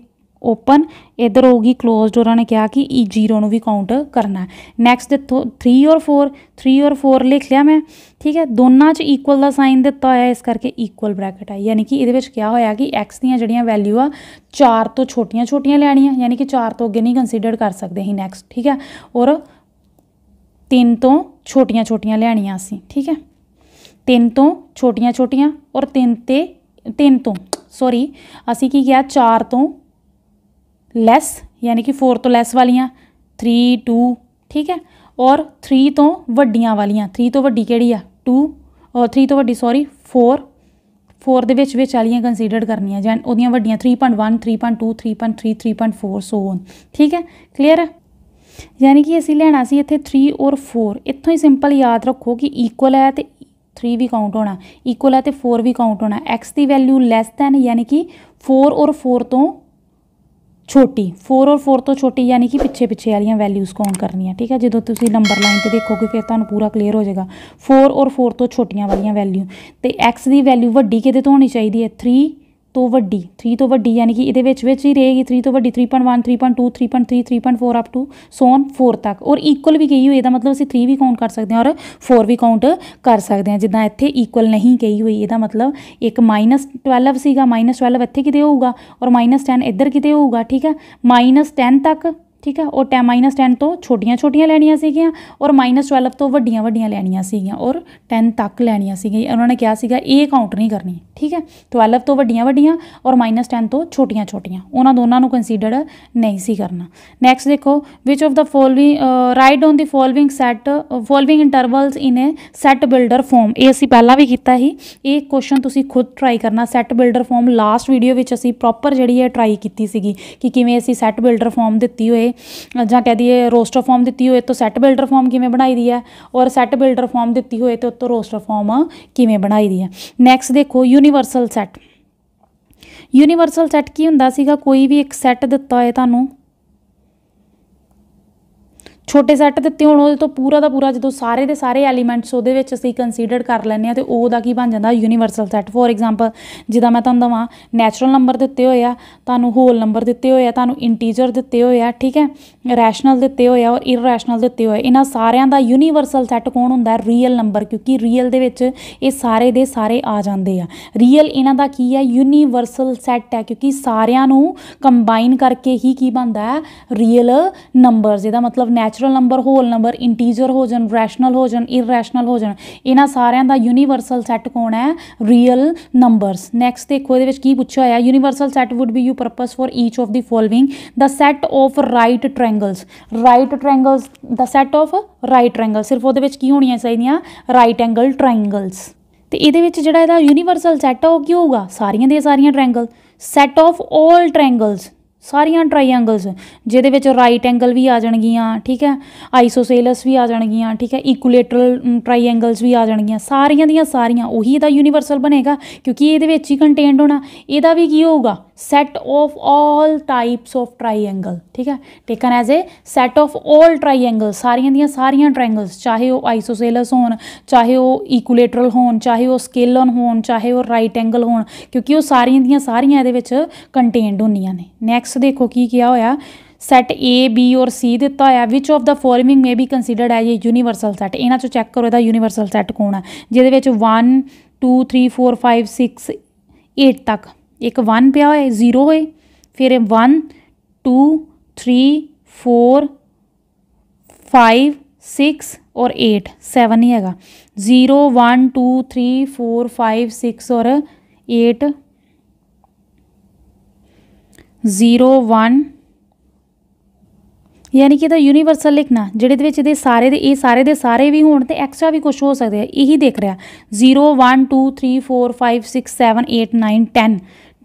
ਓਪਨ ਇਧਰ ਹੋਊਗੀ ক্লোਜ਼ਡ ਉਹਨਾਂ ਨੇ ਕਿਹਾ ਕਿ ਈ e 0 ਨੂੰ ਵੀ ਕਾਊਂਟ ਕਰਨਾ ਨੈਕਸਟ ਦੇਖੋ 3 ਔਰ 4 3 ਔਰ 4 ਲਿਖ ਲਿਆ ਮੈਂ ਠੀਕ ਹੈ ਦੋਨਾਂ 'ਚ ਇਕੁਅਲ ਦਾ ਸਾਈਨ ਦਿੱਤਾ ਹੋਇਆ ਇਸ ਕਰਕੇ ਇਕੁਅਲ ਬ੍ਰੈਕਟ ਆ ਯਾਨੀ ਕਿ ਇਹਦੇ ਵਿੱਚ ਕਿਹਾ ਹੋਇਆ ਕਿ x ਦੀਆਂ ਜਿਹੜੀਆਂ ਵੈਲਿਊ ਆ 4 ਤੋਂ ਛੋਟੀਆਂ-ਛੋਟੀਆਂ ਲੈਣੀਆਂ ਯਾਨੀ ਕਿ 4 ਤੋਂ ਅੱਗੇ ਨਹੀਂ ਕੰਸੀਡਰ ਕਰ ਸਕਦੇ ਹੀ ਨੈਕਸਟ ਠੀਕ ਹੈ ਔਰ 3 ਤੋਂ ਛੋਟੀਆਂ-ਛੋਟੀਆਂ ਲੈਣੀਆਂ ਅਸੀਂ ਠੀਕ ਹੈ 3 ਤੋਂ ਛੋਟੀਆਂ-ਛੋਟੀਆਂ ਔਰ 3 ਤੇ 3 ਤੋਂ ਸੌਰੀ ਅਸੀਂ ਕੀ ਕਿਹਾ 4 ਤੋਂ ਲੈਸ ਯਾਨੀ ਕਿ 4 ਤੋਂ ਲੈਸ ਵਾਲੀਆਂ 3 2 ਠੀਕ ਹੈ ਔਰ 3 ਤੋਂ ਵੱਡੀਆਂ ਵਾਲੀਆਂ 3 ਤੋਂ ਵੱਡੀ ਕਿਹੜੀ ਆ 2 ਔਰ 3 ਤੋਂ ਵੱਡੀ ਸੌਰੀ 4 4 ਦੇ ਵਿੱਚ ਵਿੱਚ ਵਾਲੀਆਂ ਕੰਸੀਡਰ ਕਰਨੀਆਂ ਜਾਂ ਉਹਦੀਆਂ ਵੱਡੀਆਂ 3.1 3.2 3.3 3.4 ਸੋ ਔਨ ਠੀਕ ਹੈ ਕਲੀਅਰ ਹੈ ਯਾਨੀ ਕਿ ਅਸੀਂ ਲੈਣਾ ਸੀ ਇੱਥੇ 3 ਔਰ 4 ਇੱਥੋਂ ਹੀ ਸਿੰਪਲ ਯਾਦ ਰੱਖੋ ਕਿ ਇਕੁਅਲ ਹੈ ਤੇ 3 ਵੀ ਕਾਊਂਟ ਹੋਣਾ ਇਕੁਅਲ ਹੈ ਤੇ 4 ਵੀ ਕਾਊਂਟ ਹੋਣਾ x ਦੀ ਵੈਲਿਊ ਲੈਸ ਥੈਨ ਯਾਨੀ ਕਿ 4 ਔਰ 4 ਤੋਂ ਛੋਟੀ 4 ਔਰ 4 ਤੋਂ ਛੋਟੀ ਯਾਨੀ ਕਿ ਪਿੱਛੇ ਪਿੱਛੇ ਵਾਲੀਆਂ ਵੈਲਿਊਜ਼ ਕਾਊਂਟ ਕਰਨੀਆਂ ਠੀਕ ਹੈ ਜਦੋਂ ਤੁਸੀਂ ਨੰਬਰ ਲਾਈਨ ਤੇ ਦੇਖੋਗੇ ਫਿਰ ਤੁਹਾਨੂੰ ਪੂਰਾ ਕਲੀਅਰ ਹੋ ਜਾਏਗਾ 4 ਔਰ 4 ਤੋਂ ਛੋਟੀਆਂ ਵਾਲੀਆਂ ਵੈਲਿਊ ਤੇ x ਦੀ ਵੈਲਿਊ ਵੱਡੀ ਕਿਤੇ ਤੋਂ ਹੋਣੀ ਚਾਹੀਦੀ ਹੈ 3 तो वीडी थ्री तो वीडी यानी कि ये ही रहेगी थ्री तो वीडी three point one three point two three point three three point four up to सोन फोर तक और ईक्ल भी कही हुई यदा मतलब असं थ्री भी काउंट कर सकते हैं और फोर भी काउंट कर सकते हैं जिदा इतने ईक्ल नहीं कही हुई यदा मतलब एक माइनस ट्वैल्व सगा माइनस ट्वैल्व इतने कितने होगा और माइनस टैन इधर कितने होगा ठीक है माइनस टैन तक ਠੀਕ ਆ ਉਹ 10 -10 ਤੋਂ ਛੋਟੀਆਂ-ਛੋਟੀਆਂ ਲੈਣੀਆਂ ਸੀਗੀਆਂ ਔਰ -12 ਤੋਂ ਵੱਡੀਆਂ-ਵੱਡੀਆਂ ਲੈਣੀਆਂ ਸੀਗੀਆਂ ਔਰ 10 ਤੱਕ ਲੈਣੀਆਂ ਸੀਗੀਆਂ ਉਹਨਾਂ ਨੇ ਕਿਹਾ ਸੀਗਾ ਇਹ ਕਾਊਂਟ ਨਹੀਂ ਕਰਨੀ ਠੀਕ ਹੈ 12 ਤੋਂ ਵੱਡੀਆਂ-ਵੱਡੀਆਂ ਔਰ -10 ਤੋਂ ਛੋਟੀਆਂ-ਛੋਟੀਆਂ ਉਹਨਾਂ ਦੋਨਾਂ ਨੂੰ ਕੰਸੀਡਰ ਨਹੀਂ ਸੀ ਕਰਨਾ ਨੈਕਸਟ ਦੇਖੋ which of the following write on the following set following intervals in a set builder form ਇਹ ਅਸੀਂ ਪਹਿਲਾਂ ਵੀ ਕੀਤਾ ਸੀ ਇਹ ਕੁਐਸਚਨ ਤੁਸੀਂ ਖੁਦ ਟਰਾਈ ਕਰਨਾ set builder form last video ਵਿੱਚ ਅਸੀਂ ਪ੍ਰੋਪਰ ਜਿਹੜੀ ਹੈ ਟਰਾਈ ਕੀਤੀ ਸੀਗੀ ਕਿ ਕਿਵੇਂ ਅਸੀਂ ਸੈਟ ਬਿਲਡਰ ਫਾਰਮ ਦਿੱਤੀ ਹੋਏ ਜਾਂ ਕਹਿ ਦਈਏ ਰੋਸਟਰ ਫਾਰਮ ਦਿੱਤੀ ਹੋਏ ਤੋਂ ਸੈੱਟ ਬਿਲਡਰ ਫਾਰਮ ਕਿਵੇਂ ਬਣਾਈ ਦੀ ਹੈ ਔਰ ਸੈੱਟ ਬਿਲਡਰ ਫਾਰਮ ਦਿੱਤੀ ਹੋਏ ਤੇ ਉੱਤੋਂ ਰੋਸਟਰ ਫਾਰਮ ਕਿਵੇਂ ਬਣਾਈ ਦੀ ਹੈ ਨੈਕਸਟ ਦੇਖੋ ਯੂਨੀਵਰਸਲ ਸੈੱਟ ਯੂਨੀਵਰਸਲ ਸੈੱਟ ਕੀ ਹੁੰਦਾ ਸੀਗਾ ਕੋਈ ਵੀ ਇੱਕ ਸੈੱਟ ਦਿੱਤਾ ਹੋਏ ਤੁਹਾਨੂੰ ਛੋਟੇ ਸੈੱਟ ਦਿੱਤੇ ਹੋਣ ਉਹਦੇ ਤੋਂ ਪੂਰਾ ਦਾ ਪੂਰਾ ਜਦੋਂ ਸਾਰੇ ਦੇ ਸਾਰੇ ਐਲੀਮੈਂਟਸ ਉਹਦੇ ਵਿੱਚ ਅਸੀਂ ਕੰਸੀਡਰ ਕਰ ਲੈਂਦੇ ਆ ਤੇ ਉਹਦਾ ਕੀ ਬਣ ਜਾਂਦਾ ਯੂਨੀਵਰਸਲ ਸੈੱਟ ਫੋਰ ਐਗਜ਼ਾਮਪਲ ਜਿਦਾ ਮੈਂ ਤੁਹਾਨੂੰ ਦਵਾਂ ਨੈਚੁਰਲ ਨੰਬਰ ਦਿੱਤੇ ਹੋਏ ਆ ਤੁਹਾਨੂੰ ਹੋਲ ਨੰਬਰ ਦਿੱਤੇ ਹੋਏ ਆ ਤੁਹਾਨੂੰ ਇੰਟੀਜਰ ਦਿੱਤੇ ਹੋਏ ਆ ਠੀਕ ਹੈ ਰੈਸ਼ਨਲ ਦਿੱਤੇ ਹੋਏ ਆ ਔਰ ਇਰਰੈਸ਼ਨਲ ਦਿੱਤੇ ਹੋਏ ਇਹਨਾਂ ਸਾਰਿਆਂ ਦਾ ਯੂਨੀਵਰਸਲ ਸੈੱਟ ਕੌਣ ਹੁੰਦਾ ਰੀਅਲ ਨੰਬਰ ਕਿਉਂਕਿ ਰੀਅਲ ਦੇ ਵਿੱਚ ਇਹ ਸਾਰੇ ਦੇ ਸਾਰੇ ਆ ਜਾਂਦੇ ਆ ਰੀਅਲ ਇਹਨਾਂ ਦਾ ਕੀ ਹੈ ਯੂਨੀਵਰਸਲ ਸੈੱਟ ਹੈ ਕਿਉਂਕਿ ਸਾਰਿਆਂ ਨੂੰ ਕੰਬਾਈਨ ਕਰਕੇ ਹੀ ਕੀ ਬਣਦਾ ਹੈ ਰੀਅਲ ਨੰਬਰ ਜਿਹਦਾ ਮਤਲਬ natural number whole number integer ਹੋ ਜਾਣ ਰੈਸ਼ਨਲ ਹੋ ਜਾਣ ਇਰੈਸ਼ਨਲ ਹੋ ਜਾਣ ਇਹਨਾਂ ਸਾਰਿਆਂ ਦਾ ਯੂਨੀਵਰਸਲ ਸੈੱਟ ਕੌਣ ਹੈ ਰੀਅਲ ਨੰਬਰਸ ਨੈਕਸਟ ਦੇਖੋ ਇਹਦੇ ਵਿੱਚ ਕੀ ਪੁੱਛਿਆ ਹੋਇਆ universal set would be you purpose for each of the following the set of right triangles right triangles the set of right triangle ਸਿਰਫ ਉਹਦੇ ਵਿੱਚ ਕੀ ਹੋਣੀਆਂ ਚਾਹੀਦੀਆਂ ਰਾਈਟ ਐਂਗਲ ਟ੍ਰਾਇੰਗਲਸ ਤੇ ਇਹਦੇ ਵਿੱਚ ਜਿਹੜਾ ਇਹਦਾ ਯੂਨੀਵਰਸਲ ਸੈੱਟ ਆ ਉਹ ਕੀ ਹੋਊਗਾ ਸਾਰੀਆਂ ਦੇ ਸਾਰੀਆਂ ਟ੍ਰਾਇੰਗਲ ਸੈੱਟ ਆਫ 올 ਟ੍ਰਾਇੰਗਲਸ ਸਾਰੀਆਂ ਟ੍ਰਾਇੰਗਲਸ ਜਿਹਦੇ ਵਿੱਚ ਰਾਈਟ ਐਂਗਲ ਵੀ ਆ ਜਾਣਗੀਆਂ ਠੀਕ ਹੈ ਆਈਸੋਸੇਲਸ ਵੀ ਆ ਜਾਣਗੀਆਂ ਠੀਕ ਹੈ ਇਕੁਇਲੇਟਰਲ ਟ੍ਰਾਇੰਗਲਸ ਵੀ ਆ ਜਾਣਗੀਆਂ ਸਾਰੀਆਂ ਦੀਆਂ ਸਾਰੀਆਂ ਉਹੀ ਦਾ ਯੂਨੀਵਰਸਲ ਬਣੇਗਾ ਕਿਉਂਕਿ ਇਹਦੇ ਵਿੱਚ ਹੀ ਕੰਟੇਨਡ ਹੋਣਾ ਇਹਦਾ ਵੀ ਕੀ ਹੋਊਗਾ set of all types of triangle ਠੀਕ ਹੈ taken as a set of all triangles ਸਾਰੀਆਂ ਦੀਆਂ ਸਾਰੀਆਂ ਟ੍ਰਾਇੰਗਲਸ ਚਾਹੇ ਉਹ ਆਈਸੋਸੈਲਸ ਹੋਣ ਚਾਹੇ ਉਹ ਇਕੁਇਲੇਟਰਲ ਹੋਣ ਚਾਹੇ ਉਹ ਸਕੇਲਨ ਹੋਣ ਚਾਹੇ ਉਹ ਰਾਈਟ ਐਂਗਲ ਹੋਣ ਕਿਉਂਕਿ ਉਹ ਸਾਰੀਆਂ ਦੀਆਂ ਸਾਰੀਆਂ ਇਹਦੇ ਵਿੱਚ ਕੰਟੇਨਡ ਹੁੰਦੀਆਂ ਨੇ ਨੈਕਸਟ ਦੇਖੋ ਕੀ ਕਿਹਾ ਹੋਇਆ ਸੈਟ A B ਔਰ C ਦਿੱਤਾ ਹੋਇਆ which of the following may be considered as a universal set ਇਹਨਾਂ ਚੋਂ ਚੈੱਕ ਕਰੋ ਇਹਦਾ ਯੂਨੀਵਰਸਲ ਸੈਟ ਕੌਣ ਹੈ ਜਿਹਦੇ ਵਿੱਚ 1 2 3 4 5 6 8 ਤੱਕ ਇੱਕ 1 ਪਿਆ ਹੋਇਆ 0 ਹੋਏ ਫਿਰ 1 2 3 4 5 6 ਔਰ 8 7 ਨਹੀਂ ਹੈਗਾ 0 1 2 3 4 5 6 ਔਰ 8 0 1 ਯਾਨੀ ਕਿ ਇਹਦਾ ਯੂਨੀਵਰਸਲ ਲਿਖਣਾ ਜਿਹੜੇ ਦੇ ਵਿੱਚ ਇਹਦੇ ਸਾਰੇ ਦੇ ਇਹ ਸਾਰੇ ਦੇ ਸਾਰੇ ਵੀ ਹੋਣ ਤੇ ਐਕਸਟਰਾ ਵੀ ਕੁਝ ਹੋ ਸਕਦੇ ਆ ਇਹੀ ਦੇਖ ਰਿਹਾ 0 1 2 3 4 5 6 7 8 9 10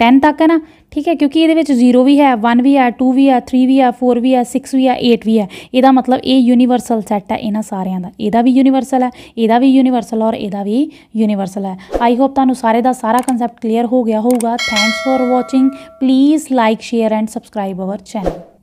10 ਤੱਕ ਹੈ ਨਾ ਠੀਕ ਹੈ ਕਿਉਂਕਿ ਇਹਦੇ ਵਿੱਚ 0 ਵੀ ਹੈ 1 ਵੀ ਹੈ 2 ਵੀ ਹੈ 3 ਵੀ ਹੈ 4 ਵੀ ਹੈ 6 ਵੀ ਹੈ 8 ਵੀ ਹੈ ਇਹਦਾ ਮਤਲਬ ਇਹ ਯੂਨੀਵਰਸਲ ਸੈੱਟ ਹੈ ਇਹਨਾਂ ਸਾਰਿਆਂ ਦਾ ਇਹਦਾ ਵੀ ਯੂਨੀਵਰਸਲ ਹੈ ਇਹਦਾ ਵੀ ਯੂਨੀਵਰਸਲ ਔਰ ਇਹਦਾ ਵੀ ਯੂਨੀਵਰਸਲ ਹੈ ਆਈ ਹੋਪ ਤੁਹਾਨੂੰ ਸਾਰੇ ਦਾ ਸਾਰਾ ਕਨਸੈਪਟ ਕਲੀਅਰ ਹੋ ਗਿਆ ਹੋਊਗਾ thanks for watching please like share and subscribe our channel